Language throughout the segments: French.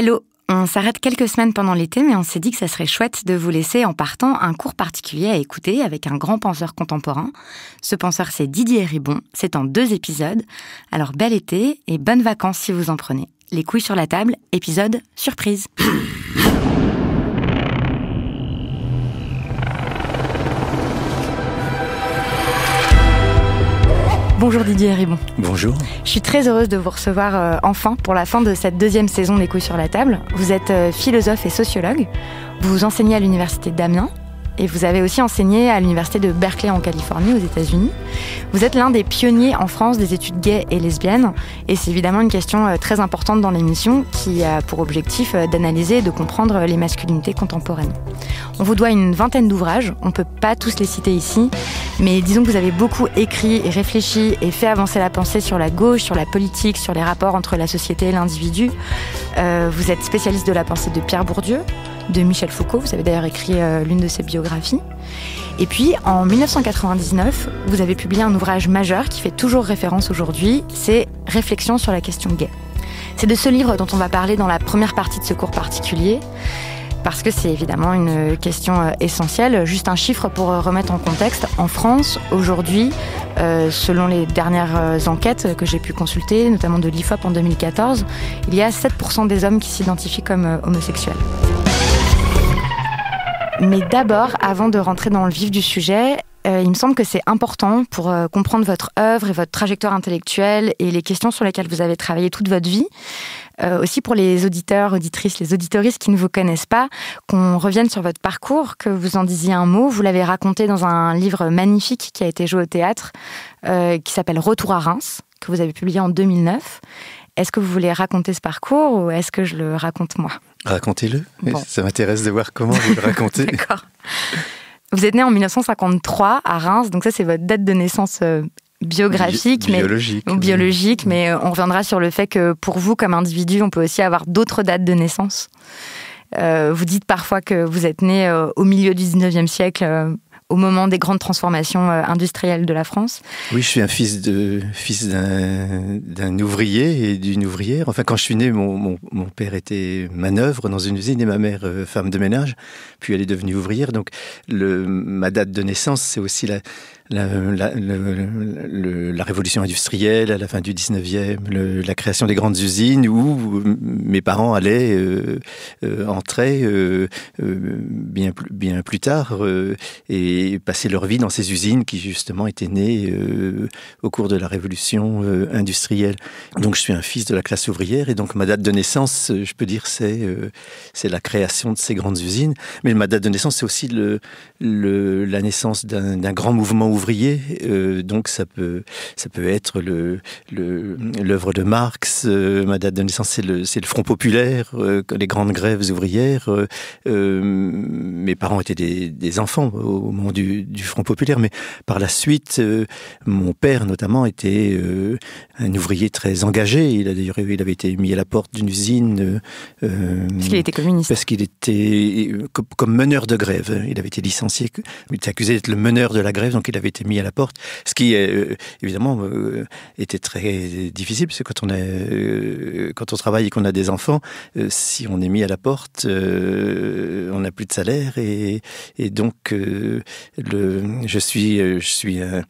Hello on s'arrête quelques semaines pendant l'été, mais on s'est dit que ça serait chouette de vous laisser en partant un cours particulier à écouter avec un grand penseur contemporain. Ce penseur, c'est Didier Ribon. C'est en deux épisodes. Alors, bel été et bonnes vacances si vous en prenez. Les couilles sur la table, épisode surprise. Bonjour Didier Ribon. Bonjour. Je suis très heureuse de vous recevoir euh, enfin pour la fin de cette deuxième saison des Couilles sur la table. Vous êtes euh, philosophe et sociologue. Vous enseignez à l'université d'Amiens et vous avez aussi enseigné à l'université de Berkeley en Californie, aux États-Unis. Vous êtes l'un des pionniers en France des études gays et lesbiennes, et c'est évidemment une question euh, très importante dans l'émission qui a pour objectif euh, d'analyser et de comprendre les masculinités contemporaines. On vous doit une vingtaine d'ouvrages, on ne peut pas tous les citer ici, mais disons que vous avez beaucoup écrit et réfléchi et fait avancer la pensée sur la gauche, sur la politique, sur les rapports entre la société et l'individu. Euh, vous êtes spécialiste de la pensée de Pierre Bourdieu de Michel Foucault. Vous avez d'ailleurs écrit euh, l'une de ses biographies. Et puis, en 1999, vous avez publié un ouvrage majeur qui fait toujours référence aujourd'hui, c'est Réflexions sur la question gay. C'est de ce livre dont on va parler dans la première partie de ce cours particulier, parce que c'est évidemment une question euh, essentielle. Juste un chiffre pour euh, remettre en contexte. En France, aujourd'hui, selon les dernières enquêtes que j'ai pu consulter, notamment de l'IFOP en 2014, il y a 7% des hommes qui s'identifient comme homosexuels. Mais d'abord, avant de rentrer dans le vif du sujet, euh, il me semble que c'est important pour euh, comprendre votre œuvre et votre trajectoire intellectuelle et les questions sur lesquelles vous avez travaillé toute votre vie. Euh, aussi pour les auditeurs, auditrices, les auditoristes qui ne vous connaissent pas, qu'on revienne sur votre parcours, que vous en disiez un mot. Vous l'avez raconté dans un livre magnifique qui a été joué au théâtre, qui s'appelle Retour à Reims, que vous avez publié en 2009. Est-ce que vous voulez raconter ce parcours ou est-ce que je le raconte moi Racontez-le. Ça m'intéresse de voir comment vous le racontez. D'accord. Vous êtes né en 1953 à Reims, donc ça c'est votre date de naissance euh, biographique, mais biologique, biologique, mais euh, on reviendra sur le fait que pour vous comme individu, on peut aussi avoir d'autres dates de naissance. Euh, vous dites parfois que vous êtes né au milieu du 19e siècle, au moment des grandes transformations euh, industrielles de la France. Oui, je suis un fils de fils d'un ouvrier et d'une ouvrière. Enfin, quand je suis né, mon, mon, père était manœuvre dans une usine et ma mère euh, femme de ménage. Puis elle est devenue ouvrière. Donc, le, ma date de naissance, c'est aussi la, la, la, révolution industrielle à la fin du 19e, la création des grandes usines où mes parents allaient euh, euh, entrer euh, bien, plus, bien plus tard et passer leur vie dans ces usines qui justement étaient nées au cours de la révolution industrielle. Donc je suis un fils de la classe ouvrière et donc ma date de naissance, je peux dire, c'est la création de ces grandes usines. Mais ma date de naissance, c'est aussi le, la naissance d'un grand mouvement ouvrier euh, donc ça peut, ça peut être l'œuvre de Marx, euh, ma date de naissance c'est le, Front Populaire, euh, les grandes grèves ouvrières. mes parents étaient des, enfants au, moment du, Front Populaire, mais par la suite, mon père notamment était un ouvrier très engagé. Il a d'ailleurs, il avait été mis à la porte d'une usine euh, euh, parce qu'il était communiste. Parce qu'il était euh, comme, meneur de grève. Il avait été licencié, il était accusé d'être le meneur de la grève, donc il avait été mis à la porte. Ce qui évidemment était très difficile, parce que quand on est, quand on travaille et qu'on a des enfants, si on est mis à la porte, on n'a plus de salaire et, donc le, je suis, je suis un,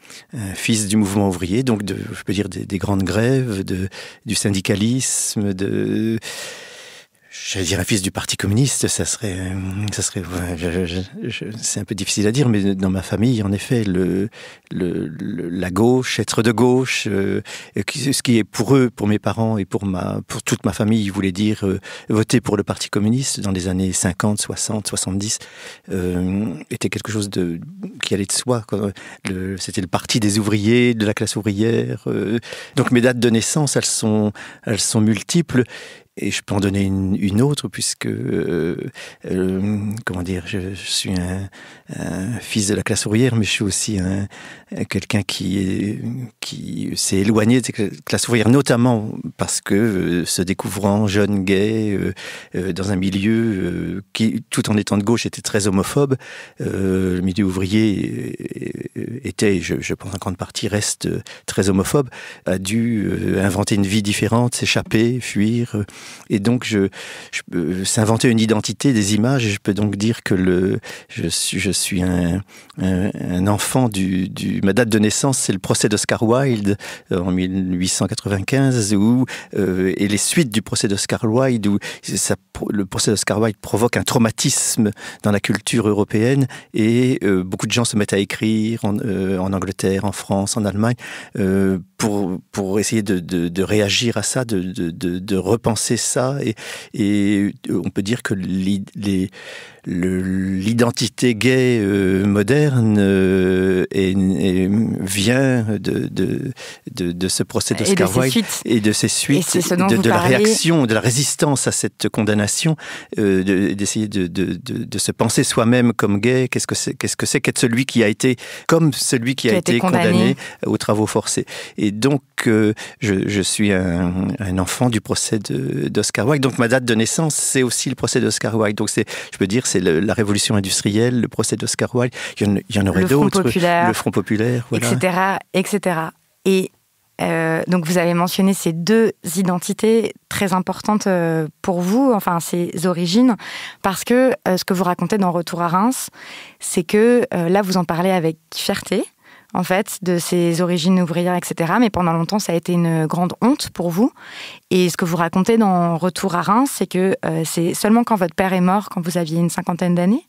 fils du mouvement ouvrier, donc de, je peux dire des, des grandes de grève, de, du syndicalisme, de, J'allais dire un fils du Parti communiste, ça serait, ça serait, c'est un peu difficile à dire, mais dans ma famille, en effet, le, le, la gauche, être de gauche, euh, ce qui est pour eux, pour mes parents et pour ma, pour toute ma famille, voulait dire euh, voter pour le Parti communiste dans les années 50, 60, 70, était quelque chose de qui allait de soi. C'était le parti des ouvriers, de la classe ouvrière. Euh, donc mes dates de naissance, elles sont, elles sont multiples et je peux en donner une, autre, puisque, euh, euh, comment dire, je, suis un, fils de la classe ouvrière, mais je suis aussi quelqu'un qui, qui s'est éloigné de cette classe ouvrière, notamment parce que euh, se découvrant jeune, gay, dans un milieu qui, tout en étant de gauche, était très homophobe, le milieu ouvrier était, je, je, pense en grande partie, reste très homophobe, a dû inventer une vie différente, s'échapper, fuir. Et donc, je, je s'inventer une identité des images. Et je peux donc dire que le, je, suis, un, enfant du, Ma date de naissance, c'est le procès d'Oscar Wilde euh, en 1895, euh, et les suites du procès d'Oscar Wilde, où le procès d'Oscar Wilde provoque un traumatisme dans la culture européenne. Et euh, beaucoup de gens se mettent à écrire en Angleterre, en France, en Allemagne, pour, pour essayer de, de, de réagir à ça, de, de, de repenser ça. Et, et, on peut dire que l'identité gay euh, moderne euh, vient de, de, ce procès d'Oscar Wilde et de ses suites, et de, la réaction, de la résistance à cette condamnation, euh, d'essayer de, se penser soi-même comme gay. Qu'est-ce que c'est quest -ce que qu celui qui a été comme celui qui, a, été, condamné. condamné aux travaux forcés et et donc, euh, je, suis un, enfant du procès d'Oscar Wilde. Donc, ma date de naissance, c'est aussi le procès d'Oscar Wilde. Donc, je peux dire, c'est la révolution industrielle, le procès d'Oscar Wilde. Il y en, aurait d'autres. Le Front populaire, voilà. etc., etc. Et euh, donc vous avez mentionné ces deux identités très importantes euh, pour vous, enfin ces origines, parce que ce que vous racontez dans Retour à Reims, c'est que là vous en parlez avec fierté, en fait, de ses origines ouvrières, etc. Mais pendant longtemps, ça a été une grande honte pour vous. Et ce que vous racontez dans Retour à Reims, c'est que euh, c'est seulement quand votre père est mort, quand vous aviez une cinquantaine d'années,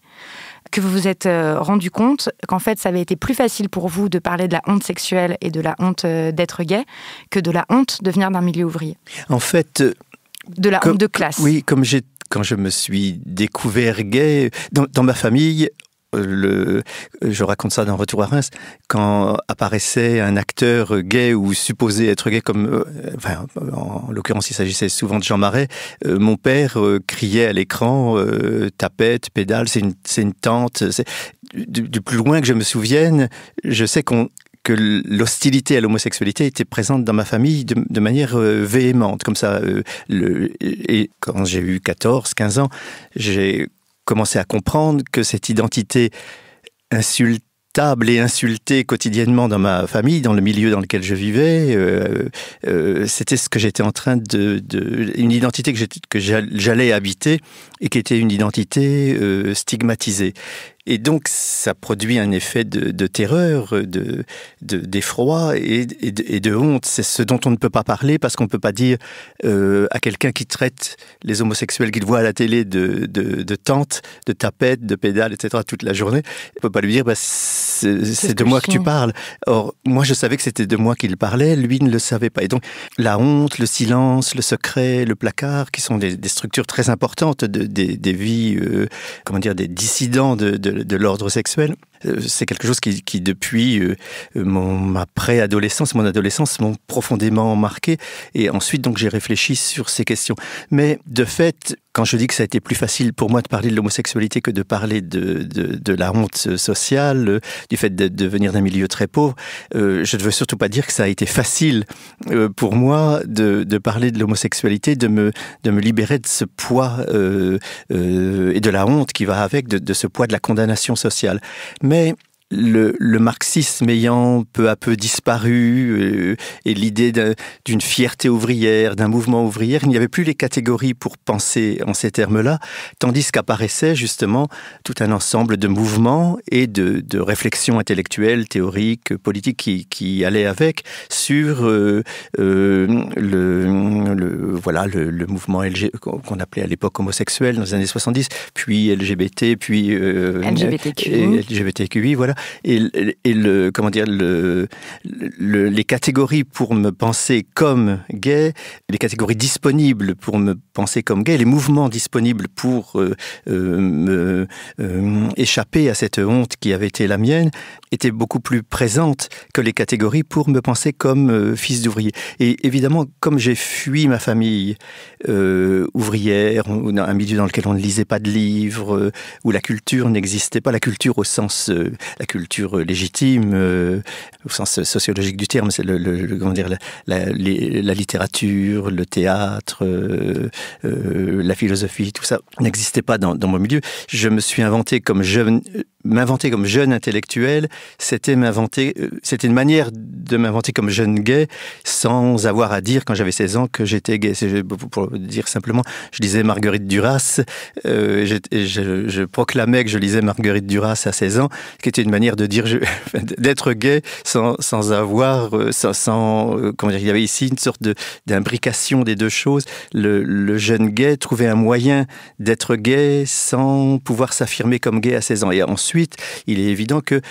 que vous vous êtes euh, rendu compte qu'en fait, ça avait été plus facile pour vous de parler de la honte sexuelle et de la honte euh, d'être gay que de la honte de venir d'un milieu ouvrier. En fait... De la honte de classe. Oui, comme quand je me suis découvert gay, dans ma famille, je raconte ça dans Retour à Reims, quand apparaissait un acteur gay ou supposé être gay, comme, euh, en l'occurrence, il s'agissait souvent de Jean Marais, euh, mon père euh, criait à l'écran tapette, pédale, c'est une, tente. Du, plus loin que je me souvienne, je sais que l'hostilité à l'homosexualité était présente dans ma famille de, manière véhémente, comme ça. et quand j'ai eu 14, 15 ans, j'ai commencer à comprendre que cette identité insultable et insultée quotidiennement dans ma famille, dans le milieu dans lequel je vivais, euh, euh, c'était ce que j'étais en train de, une identité que j'allais habiter et qui était une identité euh, stigmatisée. Et donc, ça produit un effet de, terreur, de, d'effroi et, de, honte. C'est ce dont on ne peut pas parler parce qu'on ne peut pas dire euh, à quelqu'un qui traite les homosexuels qu'il voit à la télé de, de, de tapette, de pédale, etc. toute la journée. On ne peut pas lui dire bah, c'est, de moi que tu parles. Or, moi, je savais que c'était de moi qu'il parlait, lui ne le savait pas. Et donc, la honte, le silence, le secret, le placard, qui sont des, structures très importantes des, des vies, euh, comment dire, des dissidents de, de de l'ordre sexuel euh, c'est quelque chose qui, depuis euh, euh, mon, ma préadolescence, mon adolescence, m'ont profondément marqué. Et ensuite, donc, j'ai réfléchi sur ces questions. Mais de fait, quand je dis que ça a été plus facile pour moi de parler de l'homosexualité que de parler de, la honte sociale, du fait de, devenir venir d'un milieu très pauvre, je ne veux surtout pas dire que ça a été facile pour moi de, parler de l'homosexualité, de me, de me libérer de ce poids et de la honte qui va avec, de, ce poids de la condamnation sociale. Mais le, le, marxisme ayant peu à peu disparu euh, et l'idée d'une fierté ouvrière, d'un mouvement ouvrier, il n'y avait plus les catégories pour penser en ces termes-là, tandis qu'apparaissait justement tout un ensemble de mouvements et de, de réflexions intellectuelles, théoriques, politiques qui, qui allaient avec sur euh, euh le, le, voilà, le, le mouvement qu'on appelait à l'époque homosexuel dans les années 70, puis LGBT, puis LGBTQI. Euh, LGBTQI, voilà et, le comment dire le, les catégories pour me penser comme gay, les catégories disponibles pour me penser comme gay, les mouvements disponibles pour euh, euh, me euh, échapper à cette honte qui avait été la mienne étaient beaucoup plus présentes que les catégories pour me penser comme fils d'ouvrier. Et évidemment, comme j'ai fui ma famille ouvrière, un milieu dans lequel on ne lisait pas de livres, où la culture n'existait pas, la culture au sens culture euh, légitime, euh, au sens sociologique du terme, c'est le, le, dire, la, littérature, le théâtre, euh, la philosophie, tout ça n'existait pas dans, mon milieu. Je me suis inventé comme jeune, m'inventer comme jeune intellectuel, c'était m'inventer, c'était une manière de m'inventer comme jeune gay sans avoir à dire quand j'avais 16 ans que j'étais gay. Pour dire simplement, je lisais Marguerite Duras, je, je proclamais que je lisais Marguerite Duras à 16 ans, qui était une de dire, d'être gay sans, avoir, euh, sans, sans, euh, comment dire, il y avait ici une sorte d'imbrication des deux choses. Le, jeune gay trouvait un moyen d'être gay sans pouvoir s'affirmer comme gay à 16 ans. Et ensuite, il est évident que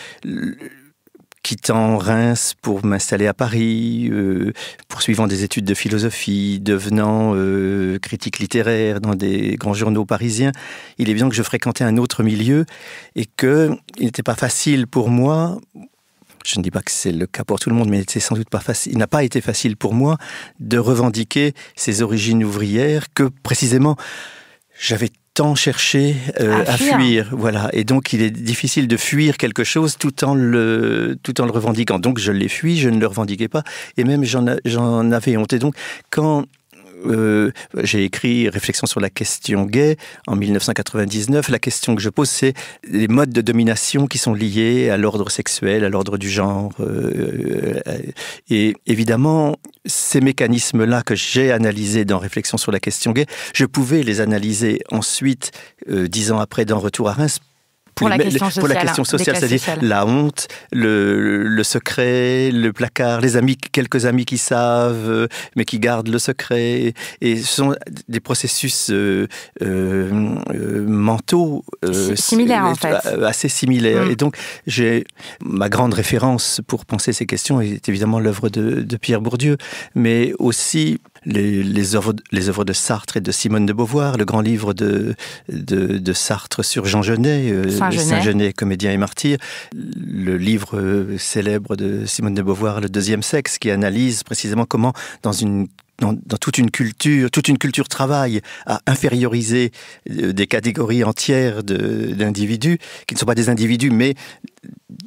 quittant Reims pour m'installer à Paris, euh, poursuivant des études de philosophie, devenant euh, critique littéraire dans des grands journaux parisiens, il est bien que je fréquentais un autre milieu et que il n'était pas facile pour moi. Je ne dis pas que c'est le cas pour tout le monde, mais c'est sans doute pas facile. Il n'a pas été facile pour moi de revendiquer ces origines ouvrières que précisément j'avais chercher euh, à, fuir. Voilà. Et donc, il est difficile de fuir quelque chose tout en le, tout en le revendiquant. Donc, je l'ai fui, je ne le revendiquais pas, et même j'en avais honte. Et donc, quand euh, j'ai écrit Réflexion sur la question gay en 1999. La question que je pose, c'est les modes de domination qui sont liés à l'ordre sexuel, à l'ordre du genre. Euh, euh, et évidemment, ces mécanismes-là que j'ai analysés dans Réflexion sur la question gay, je pouvais les analyser ensuite, dix ans après, dans Retour à Reims, pour, la, question hein, sociale, c'est-à-dire la honte, le, secret, le placard, les amis, quelques amis qui savent, euh, mais qui gardent le secret. Et ce sont des processus euh, euh, mentaux similaires, assez similaires. Mm. Et donc, j'ai ma grande référence pour penser ces questions est évidemment l'œuvre de, de Pierre Bourdieu, mais aussi les, les, œuvres, les œuvres de Sartre et de Simone de Beauvoir, le grand livre de, de, Sartre sur Jean Genet, euh, Saint-Genet, comédien et martyr, le livre euh, célèbre de Simone de Beauvoir, Le deuxième sexe, qui analyse précisément comment, dans une dans, toute une culture, toute une culture travaille à inférioriser euh, des catégories entières d'individus, qui ne sont pas des individus, mais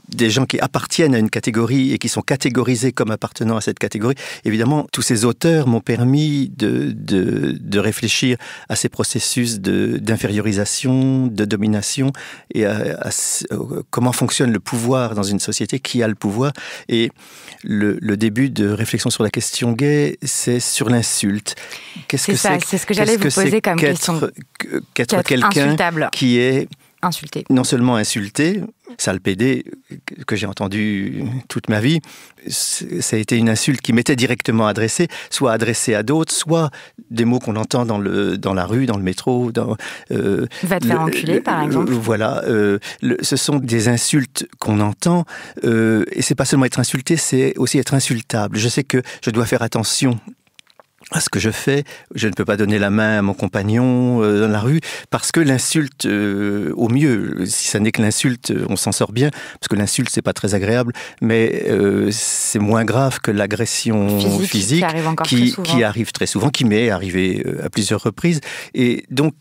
des gens qui appartiennent à une catégorie et qui sont catégorisés comme appartenant à cette catégorie. Évidemment, tous ces auteurs m'ont permis de, réfléchir à ces processus d'infériorisation, de, domination et à, euh, comment fonctionne le pouvoir dans une société, qui a le pouvoir. Et le, début de réflexion sur la question gay, c'est sur l'insulte. Qu'est-ce que c'est ce que j'allais vous poser comme question. Qu'être quelqu'un qui est insulté. Non seulement insulté, sale PD que j'ai entendu toute ma vie, ça a été une insulte qui m'était directement adressée, soit adressée à d'autres, soit des mots qu'on entend dans, le, dans la rue, dans le métro. Dans, euh, Va te faire enculer, par exemple. voilà. Euh, ce sont des insultes qu'on entend. Euh, et c'est pas seulement être insulté, c'est aussi être insultable. Je sais que je dois faire attention à ce que je fais, je ne peux pas donner la main à mon compagnon euh, dans la rue, parce que l'insulte, euh, au mieux, si ça n'est que l'insulte, on s'en sort bien, parce que l'insulte, c'est pas très agréable, mais euh, c'est moins grave que l'agression physique, qui, qui arrive très souvent, qui m'est arrivée à plusieurs reprises. Et donc,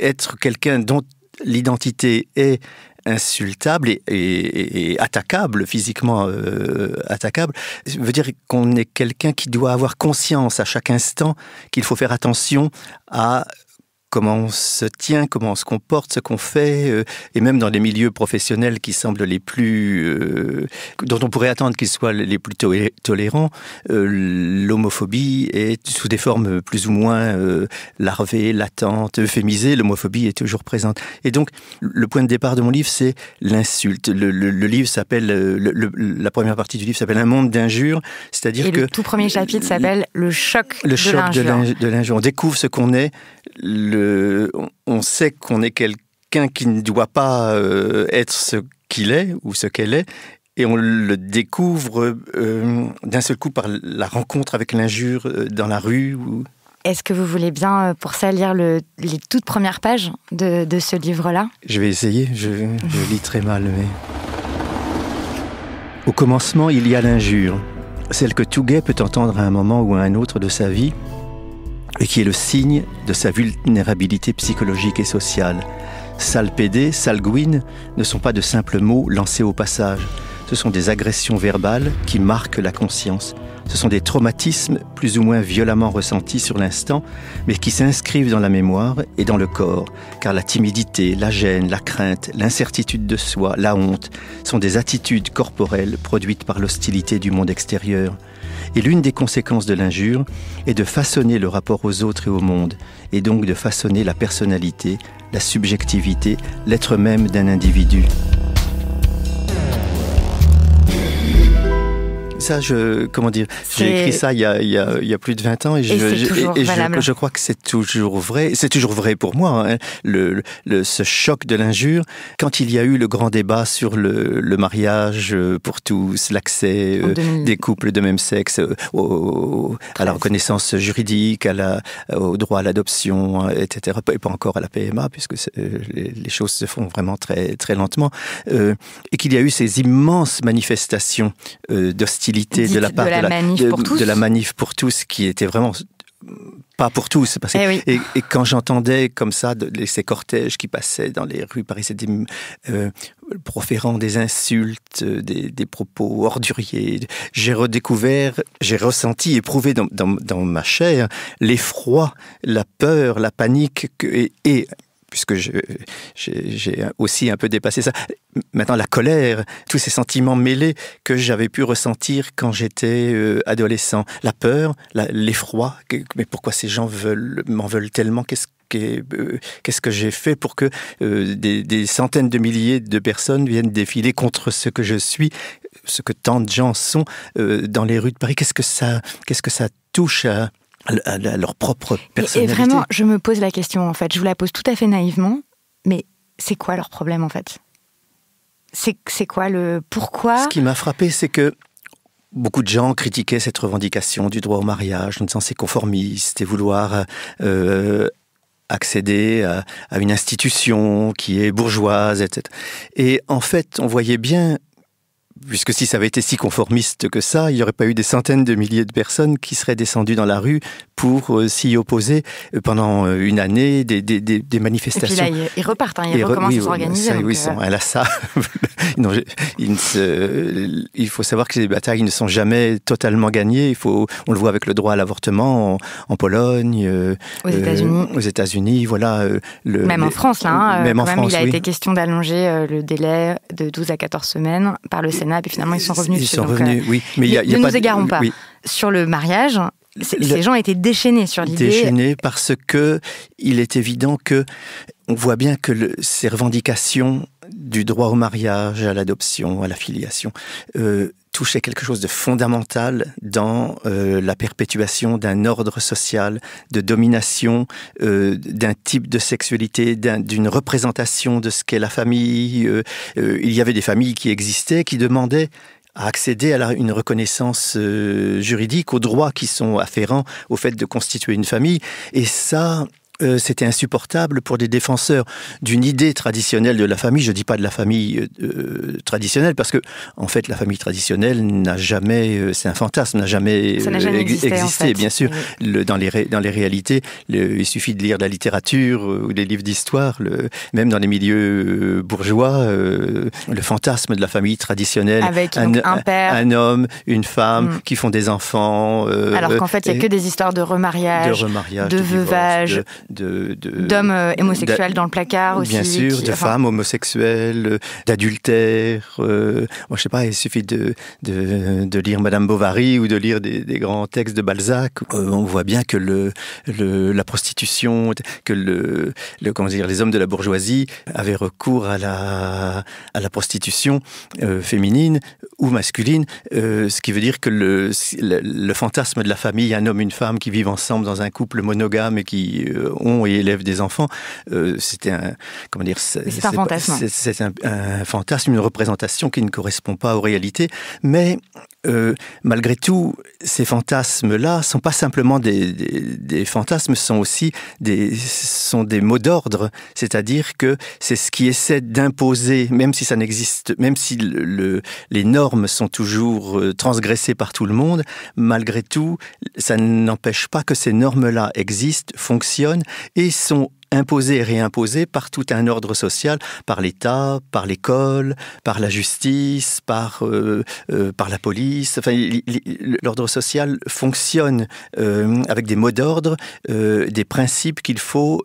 être quelqu'un dont l'identité est insultable et, attaquable, physiquement euh, attaquable, veut dire qu'on est quelqu'un qui doit avoir conscience à chaque instant qu'il faut faire attention à comment on se tient, comment on se comporte, ce qu'on fait, euh, et même dans les milieux professionnels qui semblent les plus, euh, dont on pourrait attendre qu'ils soient les plus tolérants, euh, l'homophobie est sous des formes plus ou moins larvées, latentes, euphémisées, l'homophobie est toujours présente. Et donc, le point de départ de mon livre, c'est l'insulte. Le, livre s'appelle, la première partie du livre s'appelle Un monde d'injures, c'est-à-dire que... le tout premier chapitre s'appelle Le choc de l'injure. On découvre ce qu'on est, on sait qu'on est quelqu'un qui ne doit pas euh, être ce qu'il est ou ce qu'elle est, et on le découvre euh, d'un seul coup par la rencontre avec l'injure euh, dans la rue. Est-ce que vous voulez bien, pour ça, lire les toutes premières pages de, ce livre-là Je vais essayer, je, lis très mal, mais... Au commencement, il y a l'injure, celle que tout peut entendre à un moment ou à un autre de sa vie, et qui est le signe de sa vulnérabilité psychologique et sociale. Salpédé, salguine ne sont pas de simples mots lancés au passage, ce sont des agressions verbales qui marquent la conscience. Ce sont des traumatismes plus ou moins violemment ressentis sur l'instant, mais qui s'inscrivent dans la mémoire et dans le corps, car la timidité, la gêne, la crainte, l'incertitude de soi, la honte sont des attitudes corporelles produites par l'hostilité du monde extérieur. Et l'une des conséquences de l'injure est de façonner le rapport aux autres et au monde, et donc de façonner la personnalité, la subjectivité, l'être même d'un individu. ça, je, comment dire, j'ai écrit ça il y, a, il, y a, il y, a, plus de 20 ans et, je, je, crois que c'est toujours vrai. C'est toujours vrai pour moi, hein. le, ce choc de l'injure. Quand il y a eu le grand débat sur le, le mariage euh, pour tous, l'accès euh, des couples de même sexe euh, à la reconnaissance juridique, à la, au droit à l'adoption, etc. Et pas encore à la PMA, puisque les, choses se font vraiment très, très lentement. et qu'il y a eu ces immenses manifestations d'hostilité de la de la, manif pour tous. qui était vraiment pas pour tous. Eh et, quand j'entendais comme ça ces cortèges qui passaient dans les rues Paris, euh, proférant des insultes, euh, des, propos orduriers, j'ai redécouvert, j'ai ressenti, éprouvé dans, ma chair l'effroi, la peur, la panique que, et puisque j'ai aussi un peu dépassé ça. Maintenant, la colère, tous ces sentiments mêlés que j'avais pu ressentir quand j'étais euh, adolescent, la peur, l'effroi, mais pourquoi ces gens veulent m'en veulent tellement Qu'est-ce que euh, j'ai fait pour que euh, des, centaines de milliers de personnes viennent défiler contre ce que je suis, ce que tant de gens sont dans les rues de Paris Qu'est-ce que ça, qu'est-ce que ça touche à leur propre personnalité. et vraiment, je me pose la question en fait. Je vous la pose tout à fait naïvement, mais c'est quoi leur problème en fait C'est quoi le pourquoi Ce qui m'a frappé, c'est que Beaucoup de gens critiquaient cette revendication du droit au mariage en disant c'est conformiste et vouloir euh, accéder à, une institution qui est bourgeoise, etc. Et en fait, on voyait bien puisque si ça avait été si conformiste que ça, il n'y aurait pas eu des centaines de milliers de personnes qui seraient descendues dans la rue pour euh, s'y opposer euh, pendant euh, une année, des, manifestations. Et puis là, ils, repartent, hein, ils recommencent à s'organiser. Oui, ils sont à il faut savoir que les batailles ne sont jamais totalement gagnées. Il faut, on le voit avec le droit à l'avortement en, Pologne, aux États-Unis. voilà. même en France, là. Hein, même il a été question d'allonger le délai de 12 à 14 semaines par le Sénat, Et finalement ils sont revenus. Ils sont revenus, oui. Mais, il y a, y ne pas nous égarons pas. Sur le mariage, ces gens étaient déchaînés sur l'idée. Déchaînés parce que il est évident que on voit bien que ces revendications du droit au mariage, à l'adoption, à la filiation, euh, touchaient quelque chose de fondamental dans euh, la perpétuation d'un ordre social, de domination, euh, d'un type de sexualité, d'une représentation de ce qu'est la famille. il y avait des familles qui existaient, qui demandaient à accéder à la, une reconnaissance euh, juridique, aux droits qui sont afférents au fait de constituer une famille. Et ça, euh, c'était insupportable pour des défenseurs d'une idée traditionnelle de la famille. Je ne dis pas de la famille euh, euh, traditionnelle, parce que, en fait, la famille traditionnelle n'a jamais, c'est un fantasme, n'a jamais, existé, bien sûr. dans, les dans les réalités, il suffit de lire de la littérature ou des livres d'histoire, même dans les milieux bourgeois, le fantasme de la famille traditionnelle. Avec un, père. Un homme, une femme, mm. qui font des enfants. Alors qu'en fait, il n'y a que des histoires de remariage, de, veuvage de d'hommes euh, homosexuels dans le placard aussi. Bien sûr, de femmes homosexuelles, euh, d'adultères. moi, euh, je sais pas, il suffit de, de, lire Madame Bovary ou de lire des, grands textes de Balzac. on voit bien que le, la prostitution, que le, comment dire, les hommes de la bourgeoisie avaient recours à la à la prostitution féminine ou masculine, ce qui veut dire que le, le, fantasme de la famille, un homme, une femme qui vivent ensemble dans un couple monogame et qui ont et élèvent des enfants, euh, c'était comment dire, c'est un fantasme. une représentation qui ne correspond pas aux réalités, mais euh, malgré tout, ces fantasmes-là sont pas simplement des, des, fantasmes, sont aussi des, sont des mots d'ordre. C'est-à-dire que c'est ce qui essaie d'imposer, même si ça n'existe, même si les normes sont toujours euh, transgressées par tout le monde, malgré tout, ça n'empêche pas que ces normes-là existent, fonctionnent et sont imposé et réimposé par tout un ordre social, par l'État, par l'école, par la justice, par, euh, euh, la police. l'ordre social fonctionne euh, avec des mots d'ordre, des principes qu'il faut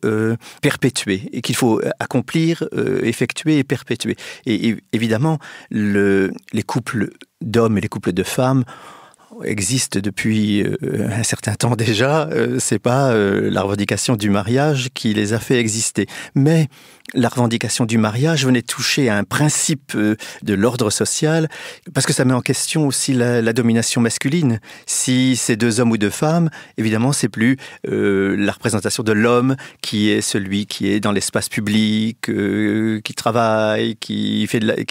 perpétuer et qu'il faut accomplir, effectuer et perpétuer. Et, évidemment, les couples d'hommes et les couples de femmes existe depuis euh, un certain temps déjà. Euh, c'est pas euh, la revendication du mariage qui les a fait exister, mais la revendication du mariage venait toucher à un principe euh, de l'ordre social, parce que ça met en question aussi la, domination masculine. Si c'est deux hommes ou deux femmes, évidemment, c'est plus euh, la représentation de l'homme qui est celui qui est dans l'espace public, euh, qui travaille, qui,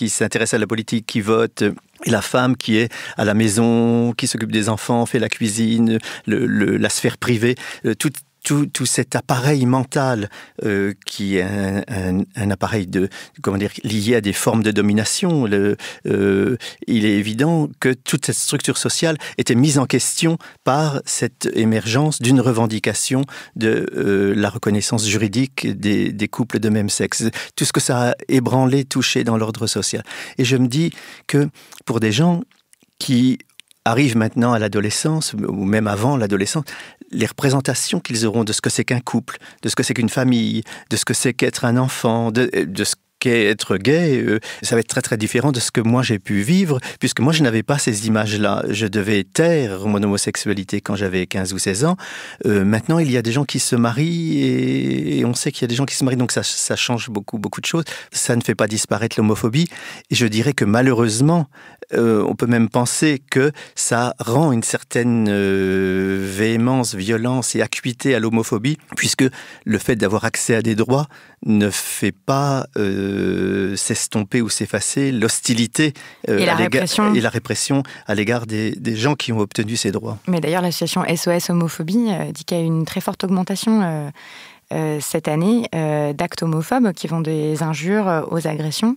s'intéresse à la politique, qui vote. Et la femme qui est à la maison, qui s'occupe des enfants, fait la cuisine, la sphère privée, tout tout, cet appareil mental euh, qui est un, appareil de comment dire lié à des formes de domination. Le, euh, il est évident que toute cette structure sociale était mise en question par cette émergence d'une revendication de euh, la reconnaissance juridique des, des, couples de même sexe. Tout ce que ça a ébranlé, touché dans l'ordre social. Et je me dis que pour des gens qui arrivent maintenant à l'adolescence, ou même avant l'adolescence, les représentations qu'ils auront de ce que c'est qu'un couple, de ce que c'est qu'une famille, de ce que c'est qu'être un enfant, de, ce être gay, euh, ça va être très très différent de ce que moi j'ai pu vivre, puisque moi je n'avais pas ces images-là. Je devais taire mon homosexualité quand j'avais 15 ou 16 ans. Euh, maintenant, il y a des gens qui se marient et, on sait qu'il y a des gens qui se marient, donc ça, change beaucoup beaucoup de choses. Ça ne fait pas disparaître l'homophobie. Et je dirais que malheureusement, euh, on peut même penser que ça rend une certaine véhémence, violence et acuité à l'homophobie, puisque le fait d'avoir accès à des droits ne fait pas euh, s'estomper ou s'effacer l'hostilité euh, et, la répression. à l'égard des, des, gens qui ont obtenu ces droits. Mais d'ailleurs, l'association SOS Homophobie euh, dit qu'il y a eu une très forte augmentation cette année d'actes homophobes qui vont des injures aux agressions.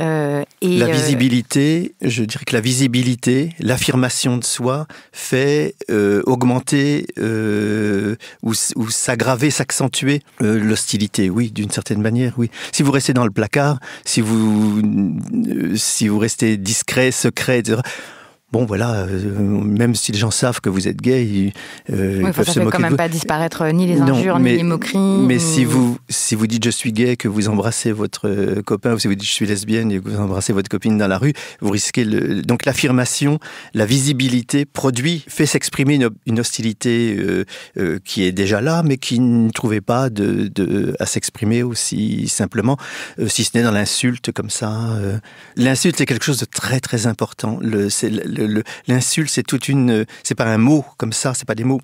Euh, la euh, visibilité, je dirais que la visibilité, l'affirmation de soi fait euh, augmenter ou, s'aggraver, s'accentuer l'hostilité, oui, d'une certaine manière, oui. Si vous restez dans le placard, si vous, si vous restez discret, secret, bon voilà, euh, même si les gens savent que vous êtes gay, ils, euh, ça se quand même pas disparaître euh, ni les injures, ni les moqueries. Mais si vous si vous dites je suis gay, que vous embrassez votre euh, copain, ou si vous dites je suis lesbienne et que vous embrassez votre copine dans la rue, vous risquez le... donc l'affirmation, la visibilité produit fait s'exprimer une, hostilité qui est déjà là, mais qui ne trouvait pas de, à s'exprimer aussi simplement, si ce n'est dans l'insulte comme ça. l'insulte est quelque chose de très très important. Le, L'insulte, c'est toute une, euh, c'est pas un mot comme ça, c'est pas des mots.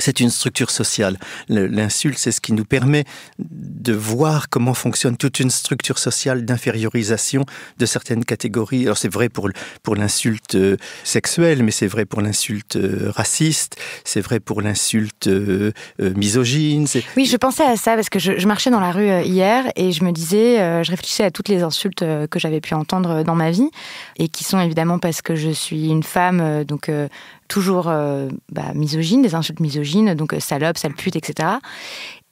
C'est une structure sociale. L'insulte, c'est ce qui nous permet de voir comment fonctionne toute une structure sociale d'infériorisation de certaines catégories. Alors c'est vrai pour, pour l'insulte euh, sexuelle, mais c'est vrai pour l'insulte euh, raciste, c'est vrai pour l'insulte euh, misogyne. Oui, je pensais à ça parce que je, marchais dans la rue hier et je me disais, je réfléchissais à toutes les insultes que j'avais pu entendre dans ma vie et qui sont évidemment parce que je suis une femme, donc toujours euh, bah, misogyne, misogynes, des insultes misogynes, donc euh, salope, sale pute, etc.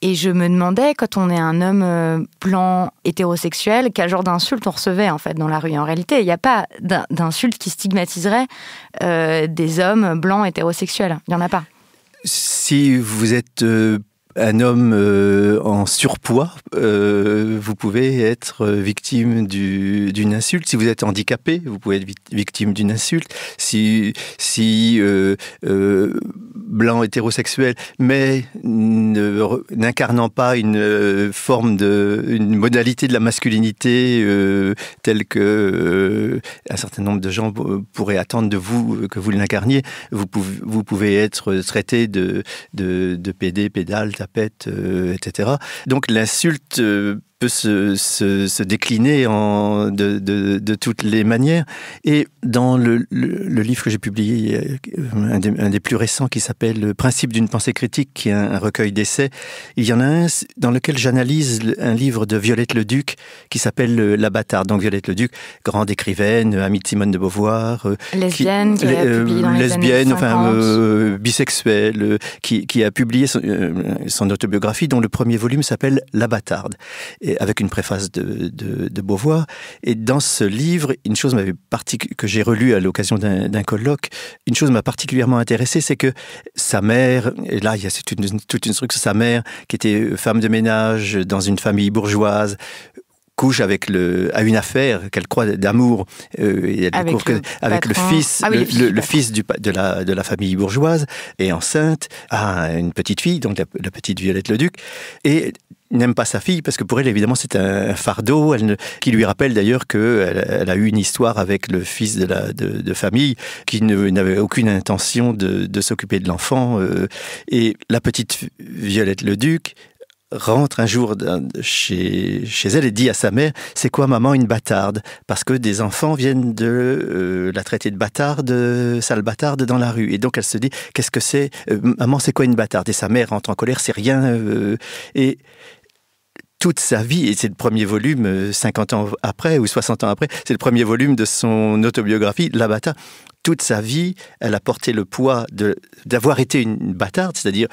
Et je me demandais, quand on est un homme euh, blanc hétérosexuel, quel genre d'insultes on recevait en fait dans la rue. en réalité, il n'y a pas d'insultes qui stigmatiserait des hommes blancs hétérosexuels. Il n'y en a pas. Si vous êtes un homme euh, en surpoids, euh, vous pouvez être euh, victime d'une insulte. Si vous êtes handicapé, vous pouvez être victime d'une insulte. Si, si blanc hétérosexuel, mais n'incarnant pas une forme de, une modalité de la masculinité telle que un certain nombre de gens pourraient attendre de vous que vous l'incarniez, vous pouvez, vous pouvez être traité de, de, de PD, pédale, pète, etc. Euh, Donc l'insulte euh, se, décliner en, de, toutes les manières. Et dans le, livre que j'ai publié, un des, plus récents, qui s'appelle Le principe d'une pensée critique, qui est un, recueil d'essais, il y en a un dans lequel j'analyse un livre de Violette Leduc qui s'appelle euh, La bâtarde. Donc Violette Leduc, grande écrivaine, euh, amie de Simone de Beauvoir. Euh, lesbienne, enfin bisexuelle, qui, a publié son, autobiographie, dont le premier volume s'appelle La bâtarde. Et avec une préface de, Beauvoir. Et dans ce livre, une chose que j'ai relue à l'occasion d'un colloque, une chose m'a particulièrement intéressée, c'est que sa mère, et là, il y a toute une, toute une structure, sa mère, qui était euh, femme de ménage dans une famille bourgeoise, couche avec le à une affaire qu'elle croit d'amour euh, avec, le, fils ah le, fils du, de la de la famille bourgeoise et enceinte à une petite fille donc la, la petite Violette Leduc et n'aime pas sa fille parce que pour elle, évidemment, c'est un fardeau. Elle qui lui rappelle d'ailleurs qu'elle elle a eu une histoire avec le fils de, la, de, famille qui n'avait aucune intention de, s'occuper de l'enfant. Euh, et la petite Violette Leduc rentre un jour chez, chez elle et dit à sa mère C'est quoi, maman, une bâtarde Parce que des enfants viennent de euh, la traiter de bâtarde, euh, sale bâtarde dans la rue. Et donc elle se dit Qu'est-ce que c'est Maman, c'est quoi une bâtarde Et sa mère rentre en colère C'est rien toute sa vie, et c'est le premier volume 50 euh, ans après ou 60 ans après, c'est le premier volume de son autobiographie, La Bata. Toute sa vie, elle a porté le poids d'avoir été une bâtarde, c'est-à-dire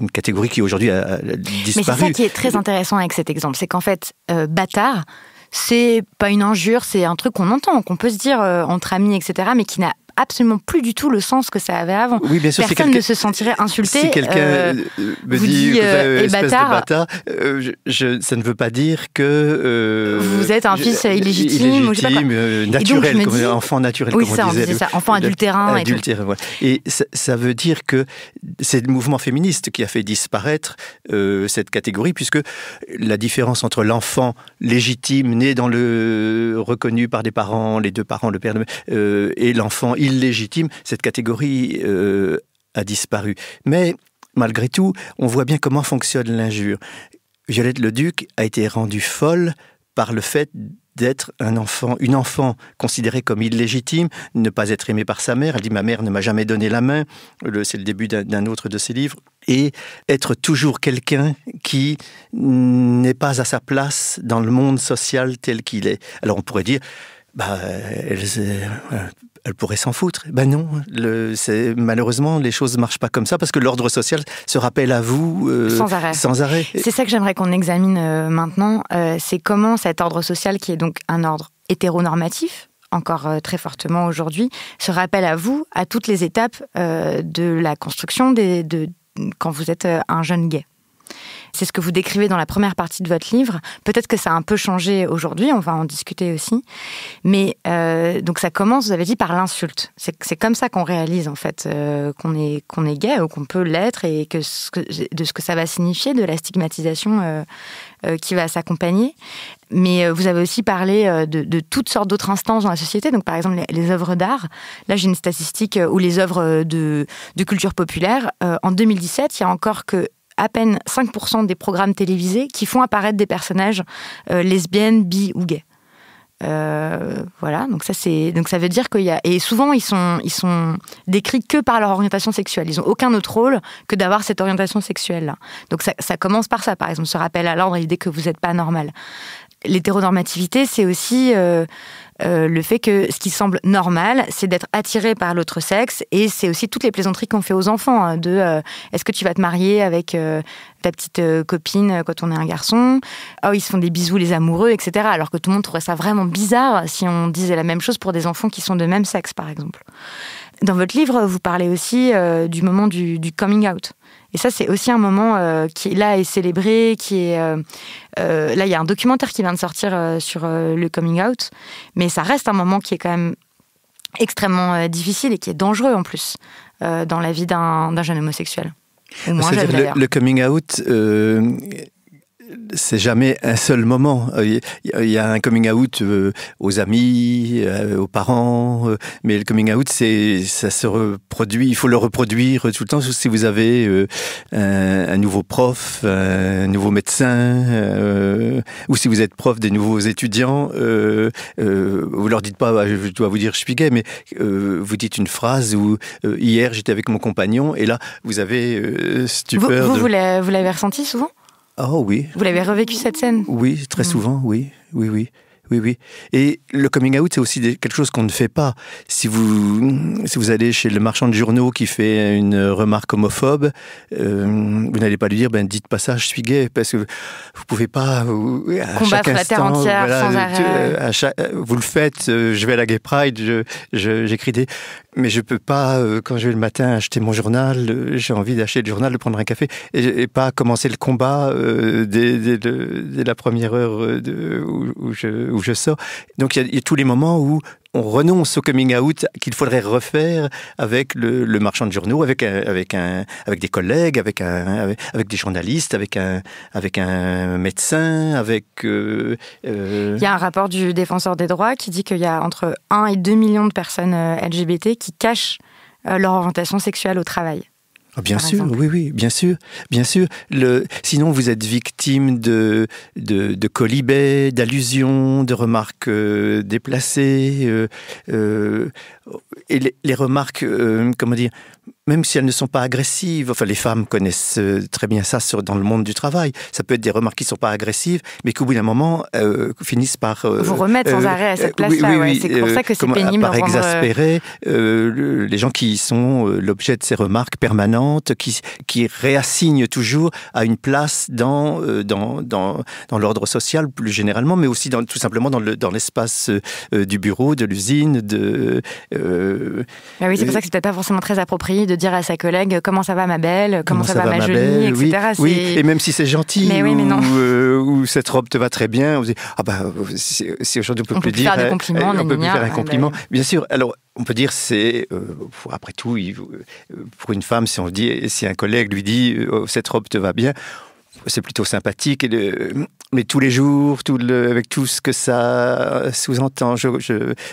une catégorie qui aujourd'hui a, disparu. Mais c'est ça qui est très intéressant avec cet exemple, c'est qu'en fait, euh, bâtard, c'est pas une injure, c'est un truc qu'on entend, qu'on peut se dire euh, entre amis, etc., mais qui n'a absolument plus du tout le sens que ça avait avant. Oui, bien sûr, Personne ne se sentirait insulté. Si quelqu'un euh, euh, me vous dit, euh, espèce de bâtard ça ne veut pas dire que vous êtes un fils illégitime, illégitime, ou naturel, enfant naturel, oui, ça, on disait, ça, enfant adultérin, et, ça, veut dire que c'est le mouvement féministe qui a fait disparaître cette catégorie, puisque la différence entre l'enfant légitime né dans le reconnu par des parents, les deux parents, le père, et l'enfant illégitime, cette catégorie euh, a disparu. Mais malgré tout, on voit bien comment fonctionne l'injure. Violette Leduc a été rendue folle par le fait d'être un enfant, une enfant considérée comme illégitime, ne pas être aimée par sa mère. Elle dit ma mère ne m'a jamais donné la main. C'est le début d'un autre de ses livres. Et être toujours quelqu'un qui n'est pas à sa place dans le monde social tel qu'il est. Alors on pourrait dire bah, elle, euh, elle pourrait s'en foutre. Ben non, le, malheureusement, les choses ne marchent pas comme ça parce que l'ordre social se rappelle à vous euh, sans arrêt. C'est ça que j'aimerais qu'on examine euh, maintenant, euh, c'est comment cet ordre social, qui est donc un ordre hétéronormatif, encore très fortement aujourd'hui, se rappelle à vous à toutes les étapes de la construction de, quand vous êtes un jeune gay. C'est ce que vous décrivez dans la première partie de votre livre. Peut-être que ça a un peu changé aujourd'hui, on va en discuter aussi. Mais euh, donc ça commence, vous avez dit, par l'insulte. C'est comme ça qu'on réalise en fait euh, qu'on est, qu'on est gay ou qu'on peut l'être et que, ce de ce que ça va signifier, de la stigmatisation euh, qui va s'accompagner. Mais vous avez aussi parlé de, toutes sortes d'autres instances dans la société, donc par exemple les, les œuvres d'art. Là, j'ai une statistique où les œuvres de, de culture populaire, en 2017, il y a encore que à peine 5% des programmes télévisés qui font apparaître des personnages euh, lesbiennes, bi ou gays. Euh, voilà, donc ça c'est donc ça veut dire qu'il y a et souvent ils sont ils sont décrits que par leur orientation sexuelle. Ils ont aucun autre rôle que d'avoir cette orientation sexuelle là. Donc ça, commence par ça, par exemple, se rappelle à l'ordre, l'idée que vous n'êtes pas normal. L'hétéronormativité, c'est aussi euh, euh, le fait que ce qui semble normal, c'est d'être attiré par l'autre sexe, et c'est aussi toutes les plaisanteries qu'on fait aux enfants, hein, de euh, est-ce que tu vas te marier avec euh, ta petite copine quand on est un garçon Oh, ils se font des bisous les amoureux, etc. Alors que tout le monde trouverait ça vraiment bizarre si on disait la même chose pour des enfants qui sont de même sexe, par exemple. Dans votre livre, vous parlez aussi du moment du coming out. Et ça, c'est aussi un moment euh, qui, là, est célébré, qui est... Euh, euh, là, il y a un documentaire qui vient de sortir sur le coming out, mais ça reste un moment qui est quand même extrêmement difficile et qui est dangereux en plus dans la vie d'un jeune homosexuel. Ou moins jeune, le, le, coming out, c'est jamais un seul moment. Il euh, y a un coming out euh, aux amis, euh, aux parents, mais le coming out, c'est ça se reproduit. Il faut le reproduire tout le temps. Si vous avez un, nouveau prof, un nouveau médecin, ou si vous êtes prof des nouveaux étudiants, vous ne vous leur dites pas, ah, je dois vous dire, je suis gay, mais vous dites une phrase où hier j'étais avec mon compagnon et là vous avez stupeur. vous l'avez ressenti souvent oh, oui. Vous l'avez revécu cette scène Oui, très hmm. souvent, oui, oui, oui. Oui, oui. Et le coming out, c'est aussi quelque chose qu'on ne fait pas. Si vous, vous allez chez le marchand de journaux qui fait une remarque homophobe, euh, vous n'allez pas lui dire, ben, dites pas ça, je suis gay, parce que vous pouvez pas. Vous, à chaque vous le faites, euh, je vais à la Gay Pride, j'écris je, des. Mais je peux pas, euh, quand je vais le matin acheter mon journal, j'ai envie d'acheter le journal, de prendre un café, et, pas commencer le combat dès, la première heure où, je je sors. Donc il y, a tous les moments où on renonce au coming out qu'il faudrait refaire avec le, marchand de journaux, avec euh, avec un, avec des collègues, avec avec, des journalistes, avec un, avec un médecin, avec. Euh, euh il y a un rapport du défenseur des droits qui dit qu'il y a entre 1 et 2 millions de personnes LGBT qui cachent leur orientation sexuelle au travail. Ah, bien sûr, oui, oui, bien sûr, bien sûr. sinon, vous êtes victime de, de, de colibets, d'allusions, de remarques euh, déplacées, euh, euh, et les, les remarques, comment dire, même si elles ne sont pas agressives. Enfin, les femmes connaissent euh, très bien ça sur, dans le monde du travail. Ça peut être des remarques qui ne sont pas agressives, mais qu'au bout d'un moment euh, finissent par euh, vous remettre sans arrêt à cette place-là. c'est pour ça que c'est pénible. Par exaspérer les gens qui sont l'objet de ces remarques permanentes, qui qui réassignent toujours à une place dans dans dans, dans l'ordre social plus généralement, mais aussi dans, tout simplement dans le dans l'espace du bureau, de l'usine, de. Bah oui, c'est pour ça que c'est peut-être pas forcément très approprié de dire à sa collègue comment ça va ma belle, comment, ça, va, ma jolie, etc. et même si c'est gentil euh, Ou, cette robe te va très bien, vous dit, ah bah si aujourd'hui on peut plus dire, faire hein. compliments, eh, on peut plus faire un compliment. Bien sûr. Alors on peut dire c'est euh, après tout euh, pour une femme si on dit si un collègue lui dit oh, cette robe te va bien c'est plutôt sympathique. mais tous les jours, tout le, avec tout ce que ça sous-entend,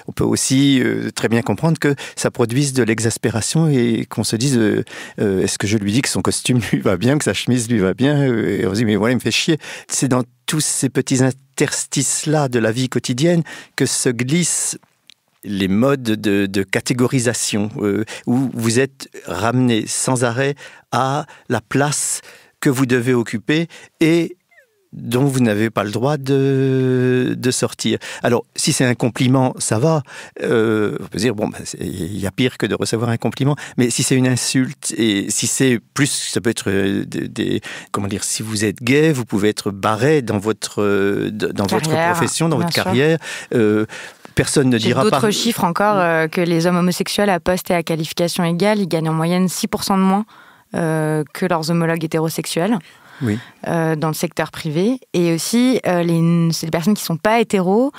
on peut aussi euh, très bien comprendre que ça produise de l'exaspération et qu'on se dise euh, euh, est-ce que je lui dis que son costume lui va bien, que sa chemise lui va bien Et on se dit mais voilà, il me fait chier. C'est dans tous ces petits interstices-là de la vie quotidienne que se glissent les modes de, de catégorisation, où vous êtes ramené sans arrêt à la place que vous devez occuper et dont vous n'avez pas le droit de, de sortir. Alors, si c'est un compliment, ça va. Euh, on peut dire, bon, ben, il y a pire que de recevoir un compliment. Mais si c'est une insulte, et si c'est plus, ça peut être euh, des, Comment dire Si vous êtes gay, vous pouvez être barré dans votre, euh, dans votre profession, dans votre carrière. Euh, personne ne dira pas. D'autres chiffres encore que les hommes homosexuels à poste et à qualification égale, ils gagnent en moyenne 6% de moins euh, que leurs homologues hétérosexuels. Euh, dans le secteur privé. Et aussi, euh, les, personnes qui ne sont pas hétéros,